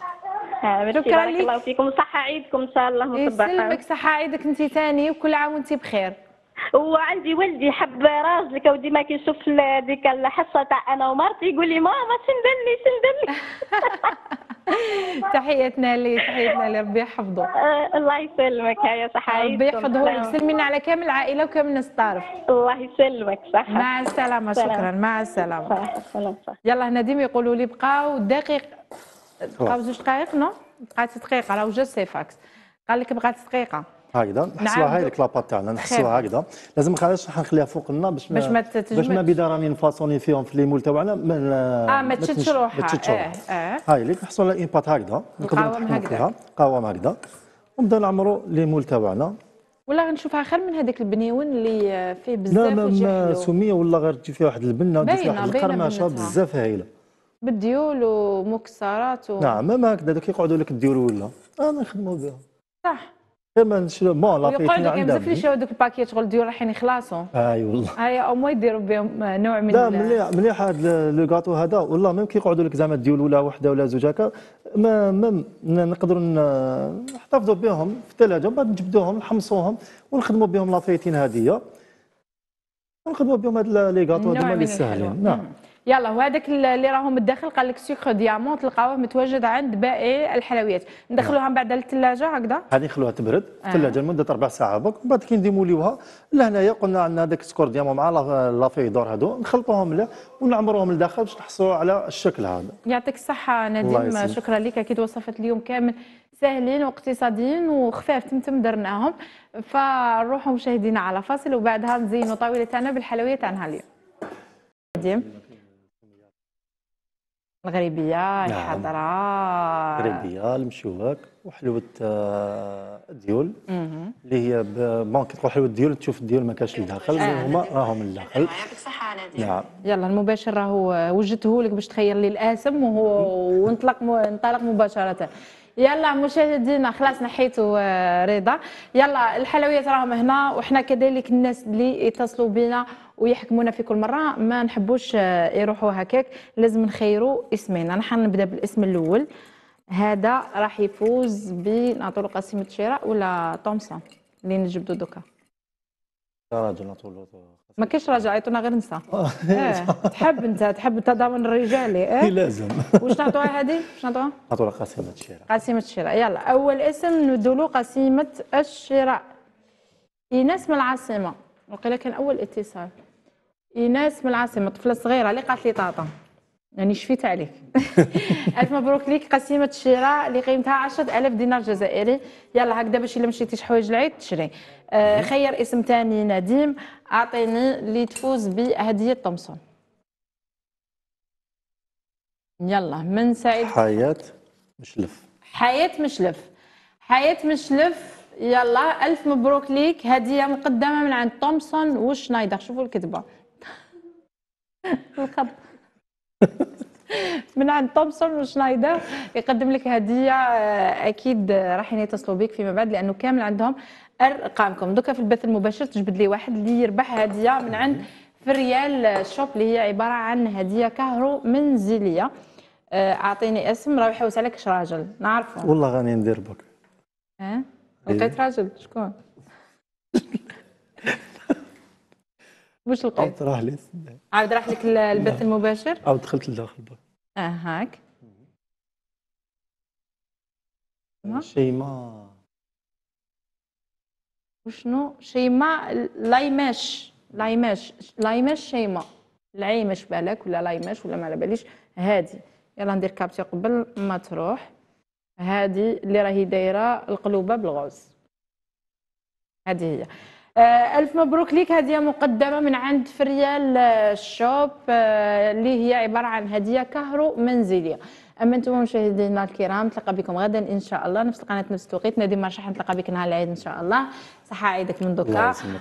شكرا لك الله فيكم صحه عيدكم ان شاء الله يسلمك إيه، صحه عيدك انت ثاني وكل عام وانت بخير وعندي ولدي حب راجلك وديما كيشوف ديك الحصه تاع انا ومرتي يقول لي ماما شندير لي تحياتنا لي تحياتنا لي ربي يحفظه آه، الله يسلمك هيا صحه ربي يحفظه لك سلمينا على كامل العائله وكامل نستعرف الله يسلمك صح مع السلامه شكرا مع السلامه يلا ديما يقولوا لي بقاو دقيق بقاو زوج دقائق نو بقات دقيقه راهو جا فاكس قال لك بقات دقيقه هكذا نحسوها نعم. هاي الكلابا تاعنا نحسوها هكذا لازم خلاص نخليها فوق لنا باش ما باش ما تتجمد. باش ما بدا راني نفاصوني فيهم في ليمول تاعنا ما اه ما تشدش روحها ما تشدش روحها آه. آه. هاي ليك نحصلوا على امبات هكذا نقدروا نحكموا فيها قوام هكذا ونبدا نعمروا ليمول تاعنا ولا غنشوفها خير من هذاك البنيون اللي فيه بزاف لا ما سميه ولا غير تجي فيها واحد البنه تجي فيها واحد القرمشه بزاف هايله بالديول ومكسرات و... نعم ما هكذا كيقعدوا يقعدوا لك الديول ولا انا نخدموا بها صح ما شنو ما لا يقول لك مزف لي شو دوك الباكيت شغل ديور رايحين يخلصوا اي والله اي او ما يديروا بهم نوع من لا مليح مليح هذا لو غاطو هذا والله ميم كيقعدوا لك زعما ديول ولا وحده ولا زوج هكا ما ما نقدروا نحتفظوا بهم في الثلاجه ومن بعد نجبدوهم نحمصوهم ونخدموا بهم لافيتين هذه ونخدموا بهم هاد لي غاطو هذوما اللي ساهلين نعم يلا وهذاك اللي راهم الداخل قال لك سكر ديامون تلقاوه متواجد عند باقي الحلويات ندخلوها نعم. من بعد للثلاجه هكذا هذه نخلوها تبرد في آه. الثلاجه لمده اربع ساعات برك من بعد كي نديموليوها لهنايا قلنا عندنا هذاك سكور ديامون مع لافيدور هذو نخلطوهم له ونعمروهم لداخل باش نحصلوا على الشكل هذا يعطيك الصحه نديم شكرا لك اكيد وصفت اليوم كامل ساهلين واقتصاديين وخفاف تمتم درناهم فنروحوا مشاهدينا على فاصل وبعدها نزينوا طاوله تاعنا بالحلويات تاعنا اليوم المغربيه نعم. الحضره نعم. المغربيه المشوك وحلوه الديول آه، اللي هي بون كي تقول حلوه الديول تشوف الديول ما كانش لداخل آه. هما راهم لداخل آه، يعطيك الصحه نعم يلا المباشر راهو وجدته لك باش تخير لي الاسم وهو ونطلق انطلق مباشره يلا مشاهدينا خلاص نحيتوا رضا يلا الحلويات راهم هنا وحنا كذلك الناس اللي يتصلوا بنا ويحكمونا في كل مره ما نحبوش آه، يروحوا هكاك لازم نخيروا اسمين انا حنبدا بالاسم الاول هذا راح يفوز له قاسم الشراء ولا تومسون اللي نجبدو دوكا لا راجل له ما كاش راجل عيطونا غير نسا آه،, إيه. اه تحب انت تحب التضامن الرجالي اه إيه، لازم واش نعطوها هذه واش نعطوها نعطوها قاسمه الشراء قاسمه الشراء يلا اول اسم ندولو قاسمه الشراء ايناس من العاصمه وقيلا كان اول اتصال ايناس من العاصمه طفله صغيره اللي قالت لي طاطا يعني شفيت عليك الف مبروك ليك قسيمه الشراء اللي قيمتها 10000 دينار جزائري يلا هكذا باش الا مشيتيش حوايج العيد تشري آه خير اسم ثاني نديم اعطيني اللي تفوز بهديه تومسون يلا من سعيد حياه مشلف حياه مشلف حياه مشلف يلا الف مبروك ليك هديه مقدمه من عند تومسون وشنايدر شوفوا الكتبه من عند تومسون وشنايدر يقدم لك هديه آه، اكيد آه، راح يتصلوا بك فيما بعد لانه كامل عندهم ارقامكم دوكا في البث المباشر تجبد لي واحد اللي يربح هديه من عند فريال شوب اللي هي عباره عن هديه كهرو منزليه آه، اعطيني اسم راه يحوس عليك راجل نعرفه والله غاني ندير بك ها لقيت إيه. راجل شكون واش لقيت؟ عاود راه لي عاود راح لك نعم. البث المباشر؟ عاود دخلت لداخل برك اه هاك أه، نعم. شيماء وشنو شيماء لايماش لايماش لايماش شيماء العيمش بالك ولا لايماش ولا ما على باليش هادي يلا ندير كابتي قبل ما تروح هادي اللي راهي دايره القلوبه بالغوز هادي هي آه، ألف مبروك ليك هدية مقدمة من عند فريال آه، شوب آه، اللي هي عبارة عن هدية كهرو منزلية اما انتم مشاهدينا الكرام نتلاقى بكم غدا ان شاء الله نفس القناه نفس التوقيت نادي مرشح نتلقى بك نهار العيد ان شاء الله صحه عيدك من دوكا